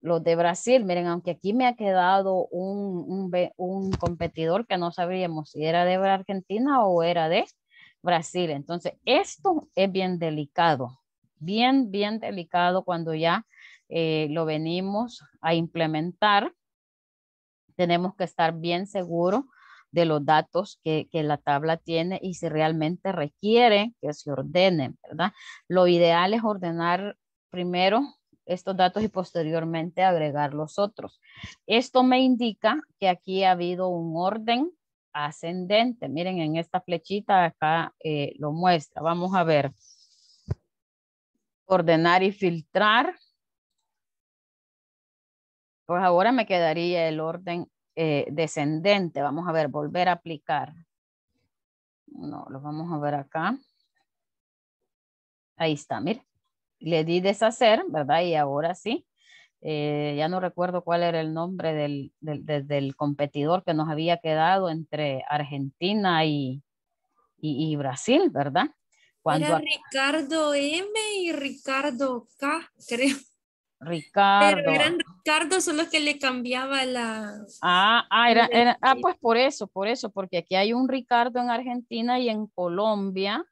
los de Brasil. Miren, aunque aquí me ha quedado un, competidor que no sabríamos si era de Argentina o era de Brasil. Entonces, esto es bien delicado, bien, bien delicado cuando ya eh, lo venimos a implementar. Tenemos que estar bien seguros de los datos que, la tabla tiene y si realmente requiere que se ordenen, ¿verdad? Lo ideal es ordenar primero estos datos y posteriormente agregar los otros. Esto me indica que aquí ha habido un orden ascendente. Miren, en esta flechita acá eh, lo muestra. Vamos a ver. Ordenar y filtrar. Pues ahora me quedaría el orden eh, descendente. Vamos a ver, volver a aplicar. No, lo vamos a ver acá. Ahí está, mire. Le di deshacer, ¿verdad? Y ahora sí. Eh, ya no recuerdo cuál era el nombre del, competidor que nos había quedado entre Argentina y, y, Brasil, ¿verdad? Cuando... Ricardo M y Ricardo K, creo. Ricardo. Pero eran Ricardo son los que le cambiaba la... Ah, ah, era, ah, pues por eso, por eso, porque aquí hay un Ricardo en Argentina y en Colombia.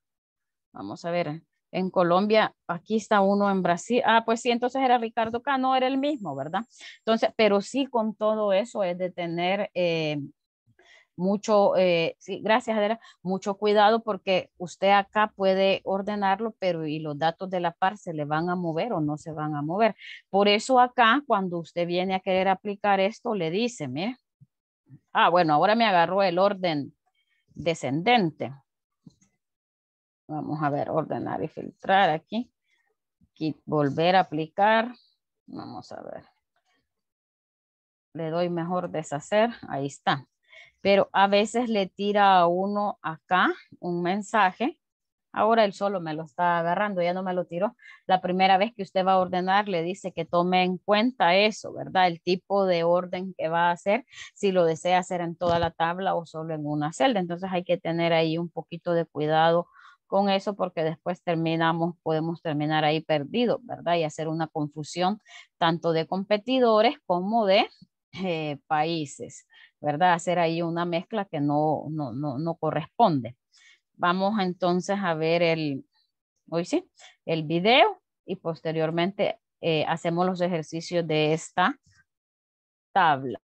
Vamos a ver, en Colombia, aquí está uno en Brasil. Ah, pues sí, entonces era Ricardo Cano, era el mismo, ¿verdad? Entonces, pero sí con todo eso es de tener eh, mucho, eh, gracias Adela, mucho cuidado porque usted acá puede ordenarlo, pero y los datos de la par se le van a mover o no se van a mover. Por eso acá, cuando usted viene a querer aplicar esto, le dice, mire, ah, bueno, ahora me agarró el orden descendente. Vamos a ver, ordenar y filtrar aquí. aquí volver a aplicar. Vamos a ver. Le doy mejor deshacer. Ahí está pero a veces le tira a uno acá un mensaje. Ahora él solo me lo está agarrando, ya no me lo tiró. La primera vez que usted va a ordenar, le dice que tome en cuenta eso, ¿verdad? El tipo de orden que va a hacer, si lo desea hacer en toda la tabla o solo en una celda. Entonces hay que tener ahí un poquito de cuidado con eso porque después terminamos, podemos terminar ahí perdido, ¿verdad? Y hacer una confusión tanto de competidores como de eh, países. ¿verdad? Hacer ahí una mezcla que no, no, no, corresponde. Vamos entonces a ver el, hoy sí, el video y posteriormente eh, hacemos los ejercicios de esta tabla.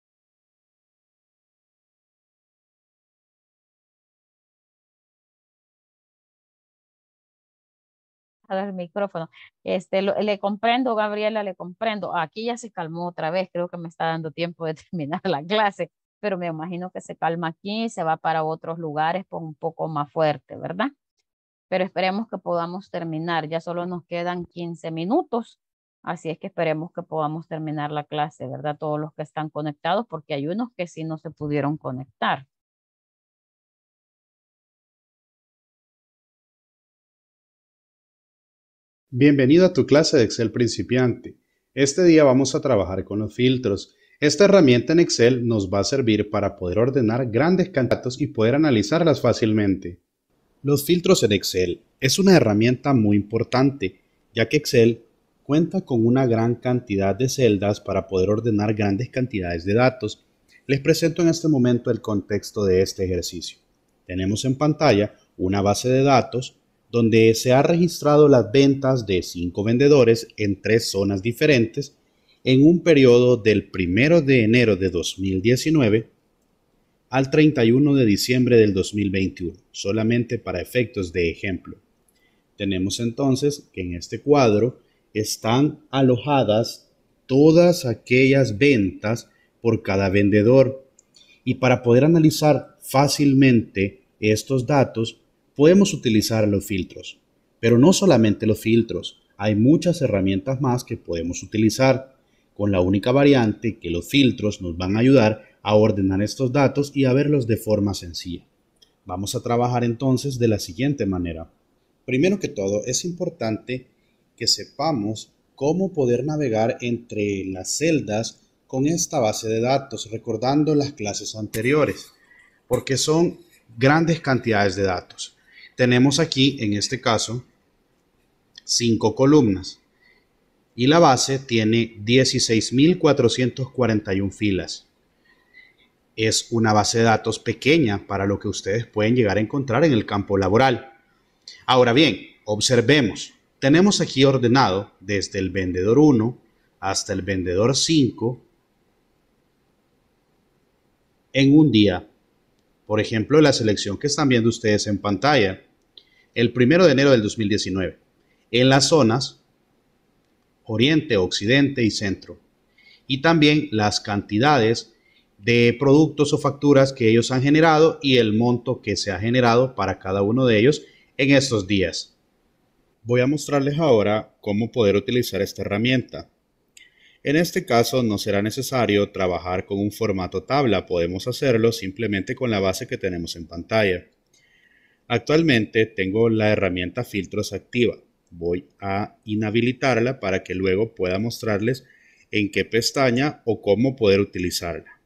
el micrófono. Este, le comprendo, Gabriela, le comprendo. Aquí ya se calmó otra vez, creo que me está dando tiempo de terminar la clase pero me imagino que se calma aquí y se va para otros lugares por un poco más fuerte, ¿verdad? Pero esperemos que podamos terminar, ya solo nos quedan 15 minutos, así es que esperemos que podamos terminar la clase, ¿verdad? Todos los que están conectados, porque hay unos que sí no se pudieron conectar. Bienvenido a tu clase de Excel principiante. Este día vamos a trabajar con los filtros esta herramienta en Excel nos va a servir para poder ordenar grandes candidatos y poder analizarlas fácilmente. Los filtros en Excel es una herramienta muy importante, ya que Excel cuenta con una gran cantidad de celdas para poder ordenar grandes cantidades de datos. Les presento en este momento el contexto de este ejercicio. Tenemos en pantalla una base de datos donde se ha registrado las ventas de cinco vendedores en tres zonas diferentes en un periodo del 1 de enero de 2019 al 31 de diciembre del 2021, solamente para efectos de ejemplo. Tenemos entonces que en este cuadro están alojadas todas aquellas ventas por cada vendedor. Y para poder analizar fácilmente estos datos, podemos utilizar los filtros. Pero no solamente los filtros, hay muchas herramientas más que podemos utilizar con la única variante que los filtros nos van a ayudar a ordenar estos datos y a verlos de forma sencilla. Vamos a trabajar entonces de la siguiente manera. Primero que todo, es importante que sepamos cómo poder navegar entre las celdas con esta base de datos, recordando las clases anteriores, porque son grandes cantidades de datos. Tenemos aquí, en este caso, cinco columnas y la base tiene 16.441 filas. Es una base de datos pequeña para lo que ustedes pueden llegar a encontrar en el campo laboral. Ahora bien, observemos. Tenemos aquí ordenado desde el vendedor 1 hasta el vendedor 5 en un día. Por ejemplo, la selección que están viendo ustedes en pantalla, el 1 de enero del 2019. En las zonas Oriente, Occidente y Centro. Y también las cantidades de productos o facturas que ellos han generado y el monto que se ha generado para cada uno de ellos en estos días. Voy a mostrarles ahora cómo poder utilizar esta herramienta. En este caso no será necesario trabajar con un formato tabla, podemos hacerlo simplemente con la base que tenemos en pantalla. Actualmente tengo la herramienta filtros activa voy a inhabilitarla para que luego pueda mostrarles en qué pestaña o cómo poder utilizarla.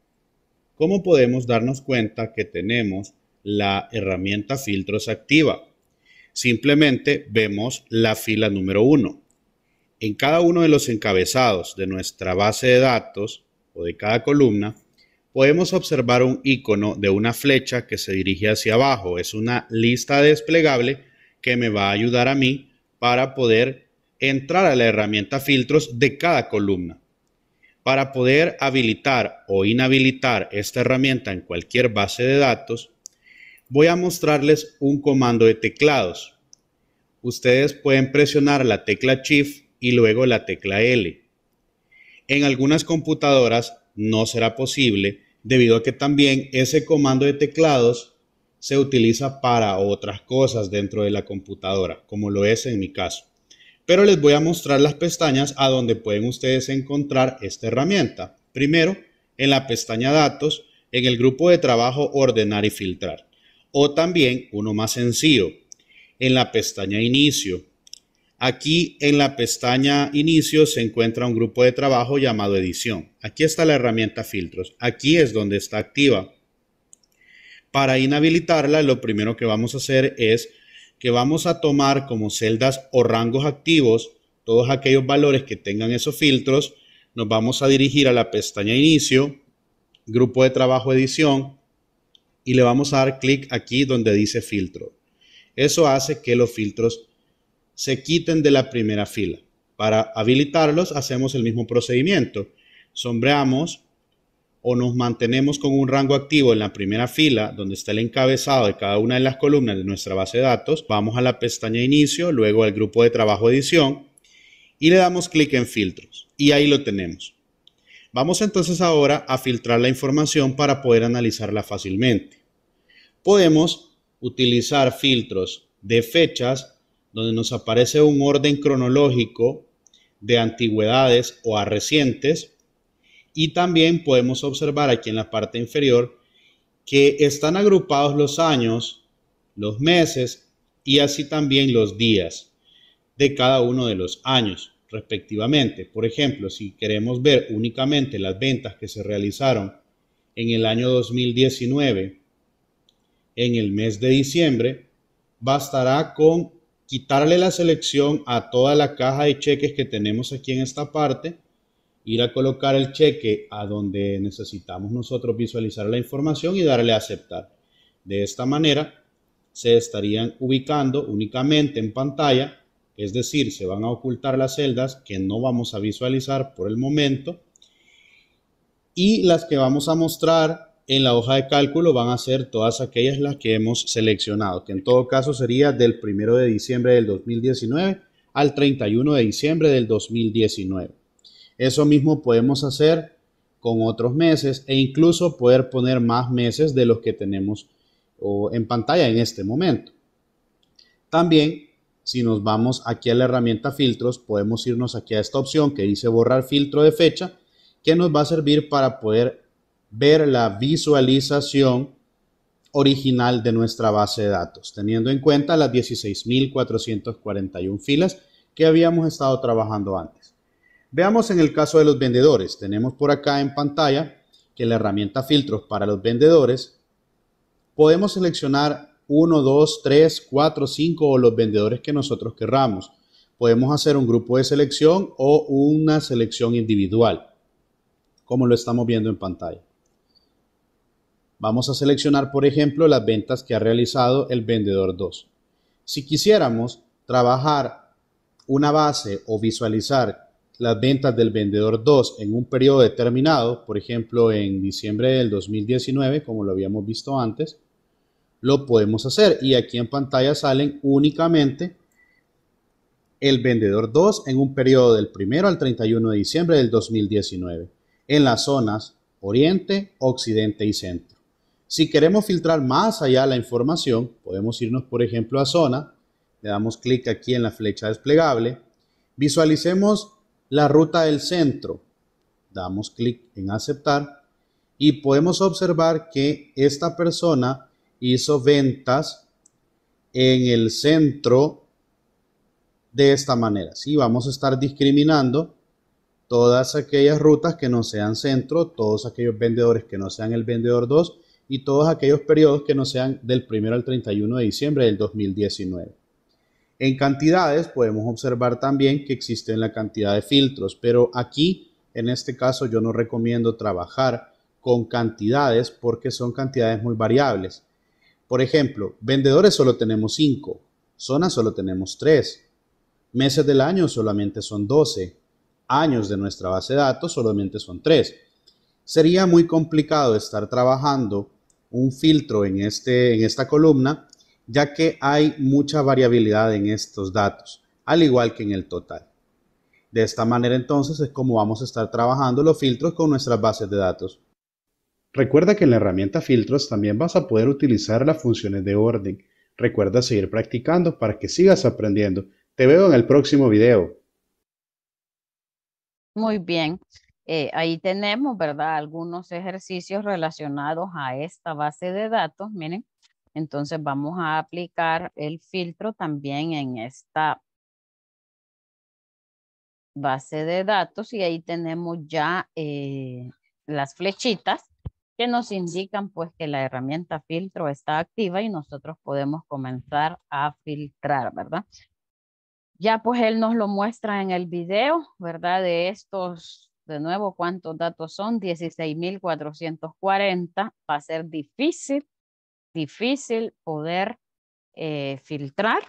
¿Cómo podemos darnos cuenta que tenemos la herramienta filtros activa? Simplemente vemos la fila número 1. En cada uno de los encabezados de nuestra base de datos o de cada columna, podemos observar un icono de una flecha que se dirige hacia abajo. Es una lista desplegable que me va a ayudar a mí para poder entrar a la herramienta filtros de cada columna. Para poder habilitar o inhabilitar esta herramienta en cualquier base de datos, voy a mostrarles un comando de teclados. Ustedes pueden presionar la tecla Shift y luego la tecla L. En algunas computadoras no será posible debido a que también ese comando de teclados se utiliza para otras cosas dentro de la computadora, como lo es en mi caso. Pero les voy a mostrar las pestañas a donde pueden ustedes encontrar esta herramienta. Primero, en la pestaña Datos, en el grupo de trabajo Ordenar y Filtrar. O también, uno más sencillo, en la pestaña Inicio. Aquí en la pestaña Inicio se encuentra un grupo de trabajo llamado Edición. Aquí está la herramienta Filtros. Aquí es donde está activa. Para inhabilitarla, lo primero que vamos a hacer es que vamos a tomar como celdas o rangos activos todos aquellos valores que tengan esos filtros. Nos vamos a dirigir a la pestaña Inicio, Grupo de Trabajo Edición, y le vamos a dar clic aquí donde dice Filtro. Eso hace que los filtros se quiten de la primera fila. Para habilitarlos hacemos el mismo procedimiento. Sombreamos o nos mantenemos con un rango activo en la primera fila, donde está el encabezado de cada una de las columnas de nuestra base de datos, vamos a la pestaña Inicio, luego al grupo de trabajo Edición y le damos clic en Filtros. Y ahí lo tenemos. Vamos entonces ahora a filtrar la información para poder analizarla fácilmente. Podemos utilizar filtros de fechas, donde nos aparece un orden cronológico de antigüedades o a recientes, y también podemos observar aquí en la parte inferior que están agrupados los años, los meses y así también los días de cada uno de los años respectivamente. Por ejemplo, si queremos ver únicamente las ventas que se realizaron en el año 2019, en el mes de diciembre, bastará con quitarle la selección a toda la caja de cheques que tenemos aquí en esta parte ir a colocar el cheque a donde necesitamos nosotros visualizar la información y darle a aceptar. De esta manera, se estarían ubicando únicamente en pantalla, es decir, se van a ocultar las celdas que no vamos a visualizar por el momento y las que vamos a mostrar en la hoja de cálculo van a ser todas aquellas las que hemos seleccionado, que en todo caso sería del 1 de diciembre del 2019 al 31 de diciembre del 2019. Eso mismo podemos hacer con otros meses e incluso poder poner más meses de los que tenemos en pantalla en este momento. También, si nos vamos aquí a la herramienta filtros, podemos irnos aquí a esta opción que dice borrar filtro de fecha, que nos va a servir para poder ver la visualización original de nuestra base de datos, teniendo en cuenta las 16.441 filas que habíamos estado trabajando antes. Veamos en el caso de los vendedores. Tenemos por acá en pantalla que la herramienta filtros para los vendedores podemos seleccionar 1, 2, 3, 4, 5 o los vendedores que nosotros querramos. Podemos hacer un grupo de selección o una selección individual, como lo estamos viendo en pantalla. Vamos a seleccionar, por ejemplo, las ventas que ha realizado el vendedor 2. Si quisiéramos trabajar una base o visualizar las ventas del vendedor 2 en un periodo determinado, por ejemplo en diciembre del 2019, como lo habíamos visto antes, lo podemos hacer. Y aquí en pantalla salen únicamente el vendedor 2 en un periodo del 1 al 31 de diciembre del 2019, en las zonas oriente, occidente y centro. Si queremos filtrar más allá la información, podemos irnos por ejemplo a zona, le damos clic aquí en la flecha desplegable, visualicemos la ruta del centro. Damos clic en aceptar y podemos observar que esta persona hizo ventas en el centro de esta manera. vamos a estar discriminando todas aquellas rutas que no sean centro, todos aquellos vendedores que no sean el vendedor 2 y todos aquellos periodos que no sean del 1 al 31 de diciembre del 2019. En cantidades podemos observar también que existe la cantidad de filtros, pero aquí en este caso yo no recomiendo trabajar con cantidades porque son cantidades muy variables. Por ejemplo, vendedores solo tenemos 5, zonas solo tenemos 3, meses del año solamente son 12, años de nuestra base de datos solamente son 3. Sería muy complicado estar trabajando un filtro en, este, en esta columna ya que hay mucha variabilidad en estos datos, al igual que en el total. De esta manera entonces es como vamos a estar trabajando los filtros con nuestras bases de datos. Recuerda que en la herramienta filtros también vas a poder utilizar las funciones de orden. Recuerda seguir practicando para que sigas aprendiendo. Te veo en el próximo video. Muy bien. Eh, ahí tenemos, ¿verdad? Algunos ejercicios relacionados a esta base de datos. Miren, entonces vamos a aplicar el filtro también en esta base de datos y ahí tenemos ya eh, las flechitas que nos indican pues que la herramienta filtro está activa y nosotros podemos comenzar a filtrar, ¿verdad? Ya pues él nos lo muestra en el video, ¿verdad? De estos, de nuevo, ¿cuántos datos son? 16,440. Va a ser difícil difícil poder eh, filtrar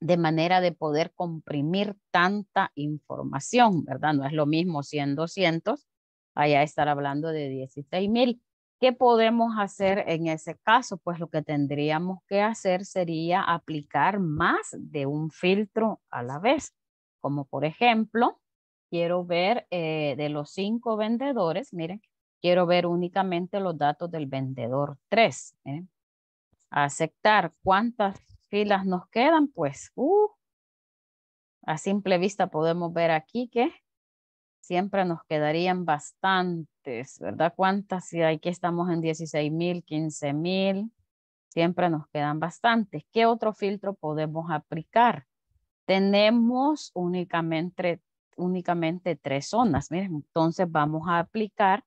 de manera de poder comprimir tanta información, ¿verdad? No es lo mismo 100, 200, allá estar hablando de 16,000. mil. ¿Qué podemos hacer en ese caso? Pues lo que tendríamos que hacer sería aplicar más de un filtro a la vez. Como por ejemplo, quiero ver eh, de los cinco vendedores, miren, Quiero ver únicamente los datos del vendedor 3. ¿eh? Aceptar. ¿Cuántas filas nos quedan? Pues, uh, a simple vista podemos ver aquí que siempre nos quedarían bastantes, ¿verdad? ¿Cuántas? Si aquí estamos en 16,000, mil, mil, siempre nos quedan bastantes. ¿Qué otro filtro podemos aplicar? Tenemos únicamente, únicamente tres zonas. Miren, entonces vamos a aplicar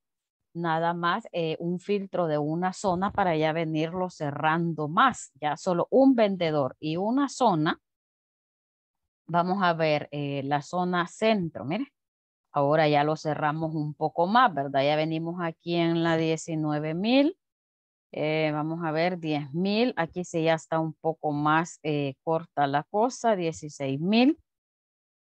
nada más eh, un filtro de una zona para ya venirlo cerrando más. Ya solo un vendedor y una zona. Vamos a ver eh, la zona centro, mire. Ahora ya lo cerramos un poco más, ¿verdad? Ya venimos aquí en la 19,000. mil eh, vamos a ver, 10,000. Aquí sí ya está un poco más corta la cosa, 16,000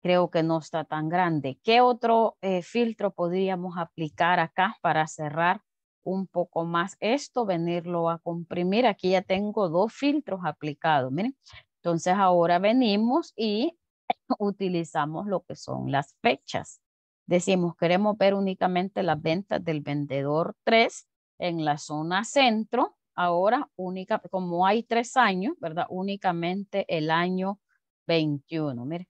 creo que no está tan grande. ¿Qué otro eh, filtro podríamos aplicar acá para cerrar un poco más esto, venirlo a comprimir? Aquí ya tengo dos filtros aplicados, miren. Entonces ahora venimos y utilizamos lo que son las fechas. Decimos, queremos ver únicamente las ventas del vendedor 3 en la zona centro. Ahora, única, como hay tres años, ¿verdad? Únicamente el año 21. Mire,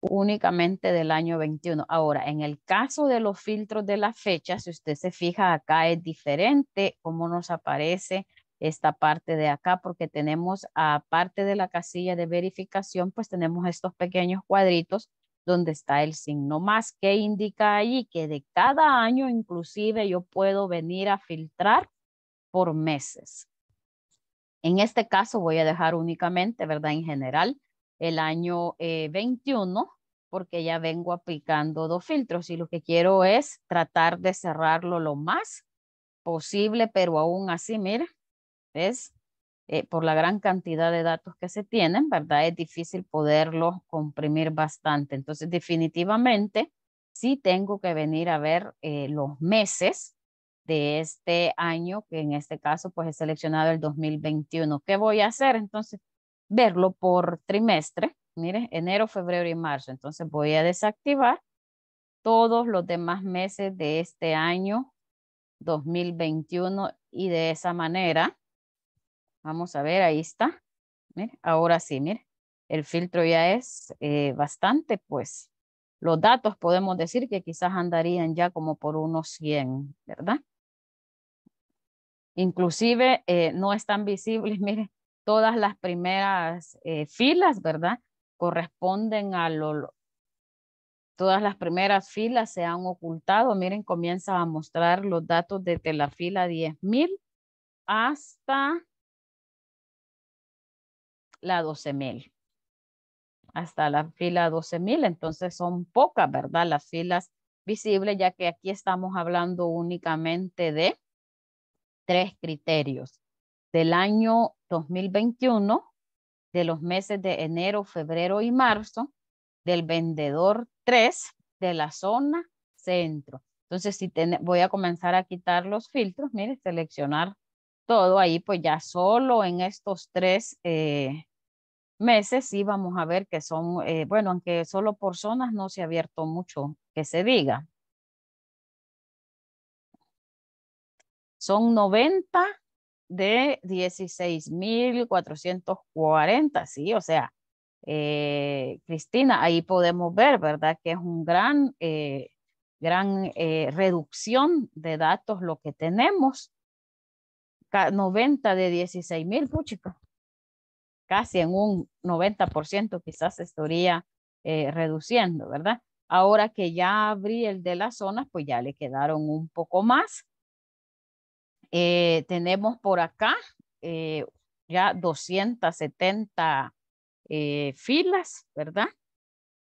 únicamente del año 21. Ahora, en el caso de los filtros de la fecha, si usted se fija acá es diferente cómo nos aparece esta parte de acá, porque tenemos aparte de la casilla de verificación, pues tenemos estos pequeños cuadritos donde está el signo más que indica allí que de cada año inclusive yo puedo venir a filtrar por meses. En este caso voy a dejar únicamente, ¿verdad? En general, el año 21 eh, porque ya vengo aplicando dos filtros y lo que quiero es tratar de cerrarlo lo más posible, pero aún así, mira, es eh, por la gran cantidad de datos que se tienen, ¿verdad? Es difícil poderlo comprimir bastante. Entonces, definitivamente, si tengo que venir a ver eh, los meses de este año, que en este caso, pues he seleccionado el 2021. ¿Qué voy a hacer? Entonces, verlo por trimestre, mire, enero, febrero y marzo. Entonces voy a desactivar todos los demás meses de este año 2021 y de esa manera, vamos a ver, ahí está. ahora sí, mire, el filtro ya es eh, bastante, pues los datos podemos decir que quizás andarían ya como por unos 100, ¿verdad? Inclusive eh, no están visibles, mire, todas las primeras eh, filas, ¿verdad? Corresponden a lo... Todas las primeras filas se han ocultado. Miren, comienza a mostrar los datos desde la fila 10.000 hasta la 12.000. Hasta la fila 12.000. Entonces son pocas, ¿verdad? Las filas visibles, ya que aquí estamos hablando únicamente de tres criterios del año 2021, de los meses de enero, febrero y marzo, del vendedor 3 de la zona centro. Entonces, si voy a comenzar a quitar los filtros, mire, seleccionar todo ahí, pues ya solo en estos tres eh, meses sí vamos a ver que son, eh, bueno, aunque solo por zonas no se ha abierto mucho que se diga. Son 90 de 16.440, ¿sí? O sea, eh, Cristina, ahí podemos ver, ¿verdad? Que es un gran, eh, gran eh, reducción de datos lo que tenemos. 90 de 16.000, puchico. Casi en un 90% quizás se estaría reduciendo, ¿verdad? Ahora que ya abrí el de las zonas, pues ya le quedaron un poco más eh, tenemos por acá eh, ya 270 eh, filas, ¿verdad?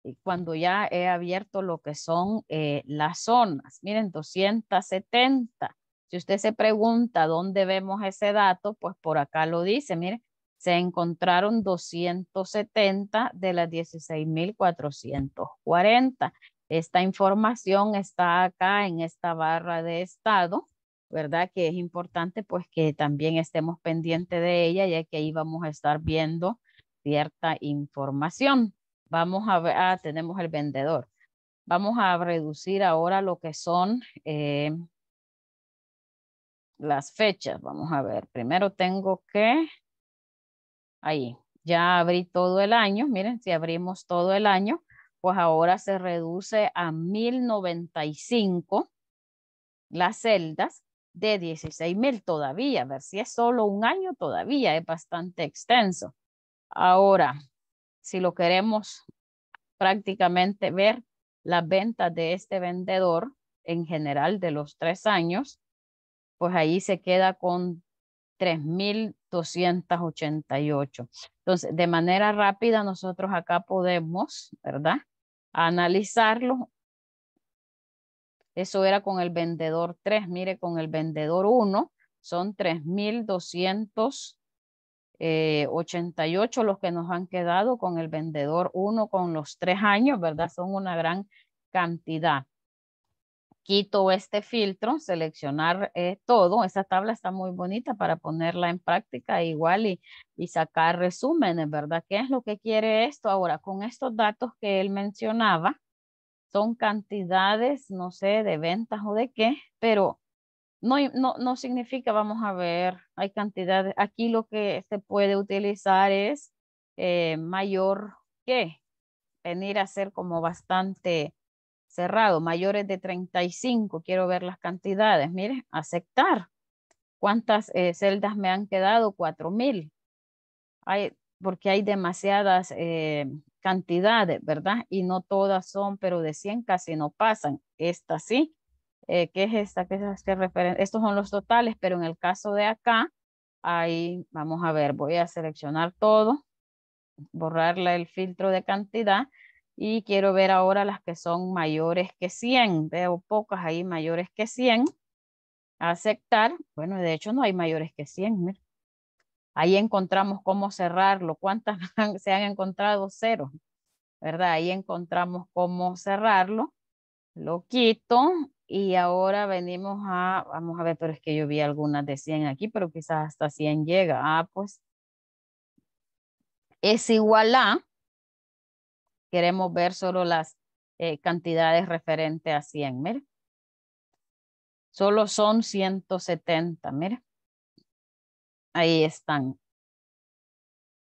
Y cuando ya he abierto lo que son las zonas, miren, 270. Si usted se pregunta dónde vemos ese dato, pues por acá lo dice, miren, se encontraron 270 de las 16,440. Esta información está acá en esta barra de estado ¿verdad? Que es importante pues que también estemos pendientes de ella, ya que ahí vamos a estar viendo cierta información. Vamos a ver, ah, tenemos el vendedor. Vamos a reducir ahora lo que son eh, las fechas. Vamos a ver, primero tengo que, ahí, ya abrí todo el año. Miren, si abrimos todo el año, pues ahora se reduce a 1095 las celdas de 16 mil todavía, a ver si es solo un año todavía, es bastante extenso. Ahora, si lo queremos prácticamente ver las ventas de este vendedor en general de los tres años, pues ahí se queda con 3.288. Entonces, de manera rápida, nosotros acá podemos, ¿verdad? Analizarlo eso era con el vendedor 3. Mire, con el vendedor 1 son 3,288 eh, los que nos han quedado con el vendedor 1 con los 3 años, ¿verdad? Son una gran cantidad. Quito este filtro, seleccionar eh, todo. Esa tabla está muy bonita para ponerla en práctica igual y, y sacar resúmenes, ¿verdad? ¿Qué es lo que quiere esto? Ahora, con estos datos que él mencionaba, son cantidades, no sé, de ventas o de qué, pero no, no, no significa, vamos a ver, hay cantidades, aquí lo que se puede utilizar es eh, mayor que, venir a ser como bastante cerrado, mayores de 35, quiero ver las cantidades, mire, aceptar. ¿Cuántas eh, celdas me han quedado? 4,000. Hay, porque hay demasiadas eh, cantidades, ¿verdad? Y no todas son, pero de 100 casi no pasan. Esta sí, ¿qué eh, que es esta que se referencia. Estos son los totales, pero en el caso de acá, ahí vamos a ver, voy a seleccionar todo, borrarle el filtro de cantidad y quiero ver ahora las que son mayores que 100. Veo pocas ahí mayores que 100. Aceptar. Bueno, de hecho no hay mayores que 100. Ahí encontramos cómo cerrarlo. ¿Cuántas se han encontrado? Cero, ¿verdad? Ahí encontramos cómo cerrarlo. Lo quito y ahora venimos a, vamos a ver, pero es que yo vi algunas de 100 aquí, pero quizás hasta 100 llega. Ah, pues es igual a, queremos ver solo las eh, cantidades referentes a 100, mire. Solo son 170, mire. Ahí están.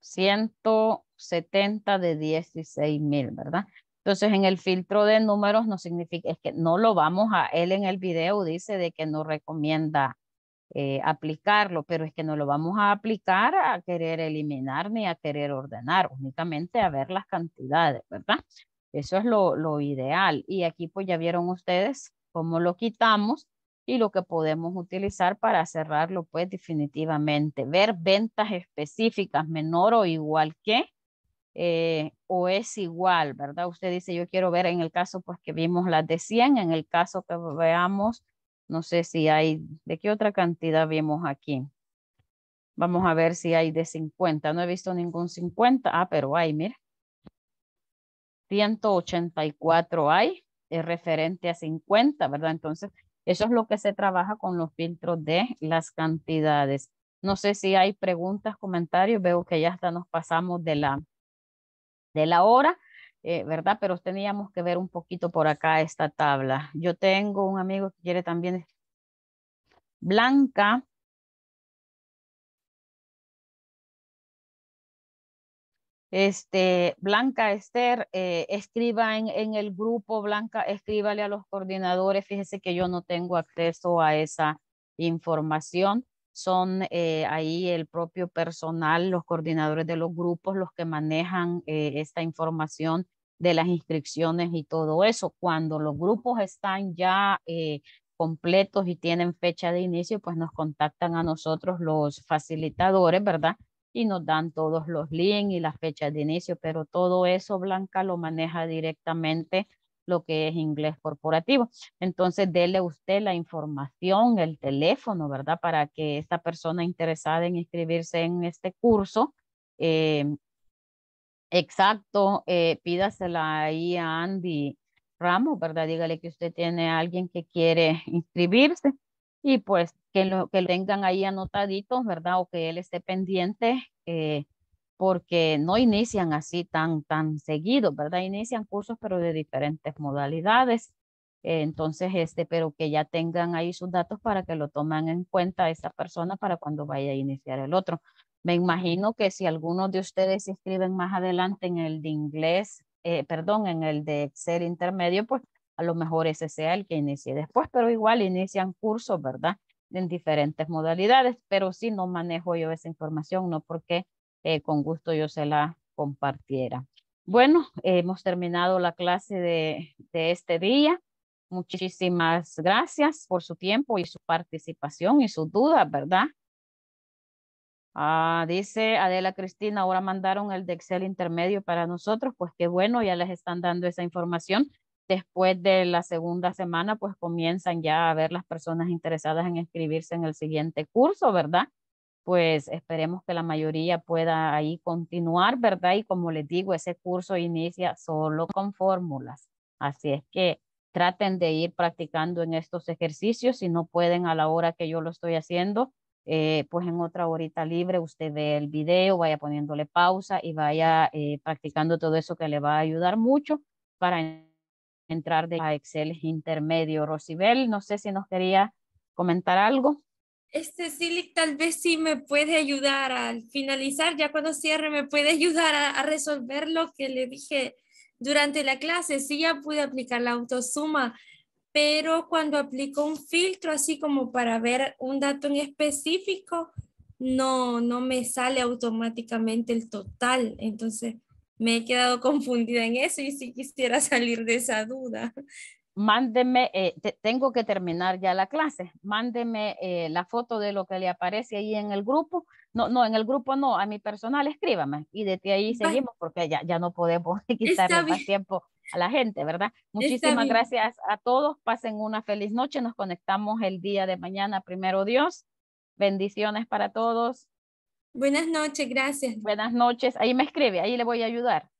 170 de 16 mil, ¿verdad? Entonces, en el filtro de números no significa, es que no lo vamos a, él en el video dice de que no recomienda eh, aplicarlo, pero es que no lo vamos a aplicar a querer eliminar ni a querer ordenar, únicamente a ver las cantidades, ¿verdad? Eso es lo, lo ideal. Y aquí pues ya vieron ustedes cómo lo quitamos y lo que podemos utilizar para cerrarlo pues definitivamente. Ver ventas específicas menor o igual que eh, o es igual, ¿verdad? Usted dice yo quiero ver en el caso pues que vimos las de 100, en el caso que veamos, no sé si hay, ¿de qué otra cantidad vimos aquí? Vamos a ver si hay de 50. No he visto ningún 50. Ah, pero hay, mira. 184 hay, es referente a 50, ¿verdad? Entonces, eso es lo que se trabaja con los filtros de las cantidades. No sé si hay preguntas, comentarios. Veo que ya hasta nos pasamos de la, de la hora, eh, ¿verdad? Pero teníamos que ver un poquito por acá esta tabla. Yo tengo un amigo que quiere también... Blanca, Este, Blanca Esther, eh, escriba en, el grupo, Blanca, escríbale a los coordinadores, fíjese que yo no tengo acceso a esa información, son eh, ahí el propio personal, los coordinadores de los grupos, los que manejan eh, esta información de las inscripciones y todo eso. Cuando los grupos están ya completos y tienen fecha de inicio, pues nos contactan a nosotros los facilitadores, ¿verdad? y nos dan todos los links y las fechas de inicio, pero todo eso Blanca lo maneja directamente lo que es inglés corporativo. Entonces, dele usted la información, el teléfono, ¿verdad? Para que esta persona interesada en inscribirse en este curso, eh, exacto, eh, pídasela ahí a Andy Ramos, ¿verdad? Dígale que usted tiene a alguien que quiere inscribirse y pues que lo que tengan ahí anotaditos, ¿verdad? O que él esté pendiente, eh, porque no inician así tan, tan seguido, ¿verdad? Inician cursos, pero de diferentes modalidades. entonces, este, pero que ya tengan ahí sus datos para que lo tomen en cuenta esa persona para cuando vaya a iniciar el otro. Me imagino que si algunos de ustedes se inscriben más adelante en el de inglés, eh, perdón, en el de Excel intermedio, pues a lo mejor ese sea el que inicie después, pero igual inician cursos, ¿verdad? En diferentes modalidades, pero sí no manejo yo esa información, no porque eh, con gusto yo se la compartiera. Bueno, hemos terminado la clase de, este día. Muchísimas gracias por su tiempo y su participación y sus dudas, ¿verdad? Ah, dice Adela Cristina, ahora mandaron el de Excel intermedio para nosotros, pues qué bueno, ya les están dando esa información. Después de la segunda semana, pues comienzan ya a ver las personas interesadas en inscribirse en el siguiente curso, ¿verdad? Pues esperemos que la mayoría pueda ahí continuar, ¿verdad? Y como les digo, ese curso inicia solo con fórmulas. Así es que traten de ir practicando en estos ejercicios. Si no pueden a la hora que yo lo estoy haciendo, eh, pues en otra horita libre usted ve el video, vaya poniéndole pausa y vaya eh, practicando todo eso que le va a ayudar mucho para entrar de a Excel intermedio. Rosibel, no sé si nos quería comentar algo. Este sí, tal vez sí me puede ayudar al finalizar, ya cuando cierre me puede ayudar a, a resolver lo que le dije durante la clase. Sí ya pude aplicar la autosuma, pero cuando aplico un filtro así como para ver un dato en específico, no, no me sale automáticamente el total. Entonces, me he quedado confundida en eso y sí quisiera salir de esa duda. Mándeme, eh, tengo que terminar ya la clase, mándeme eh, la foto de lo que le aparece ahí en el grupo. No, no, en el grupo no, a mi personal escríbame y desde ahí seguimos porque ya, ya no podemos quitarle más tiempo a la gente, ¿verdad? Muchísimas gracias a todos, pasen una feliz noche, nos conectamos el día de mañana, primero Dios, bendiciones para todos, Buenas noches, gracias. Buenas noches. Ahí me escribe, ahí le voy a ayudar.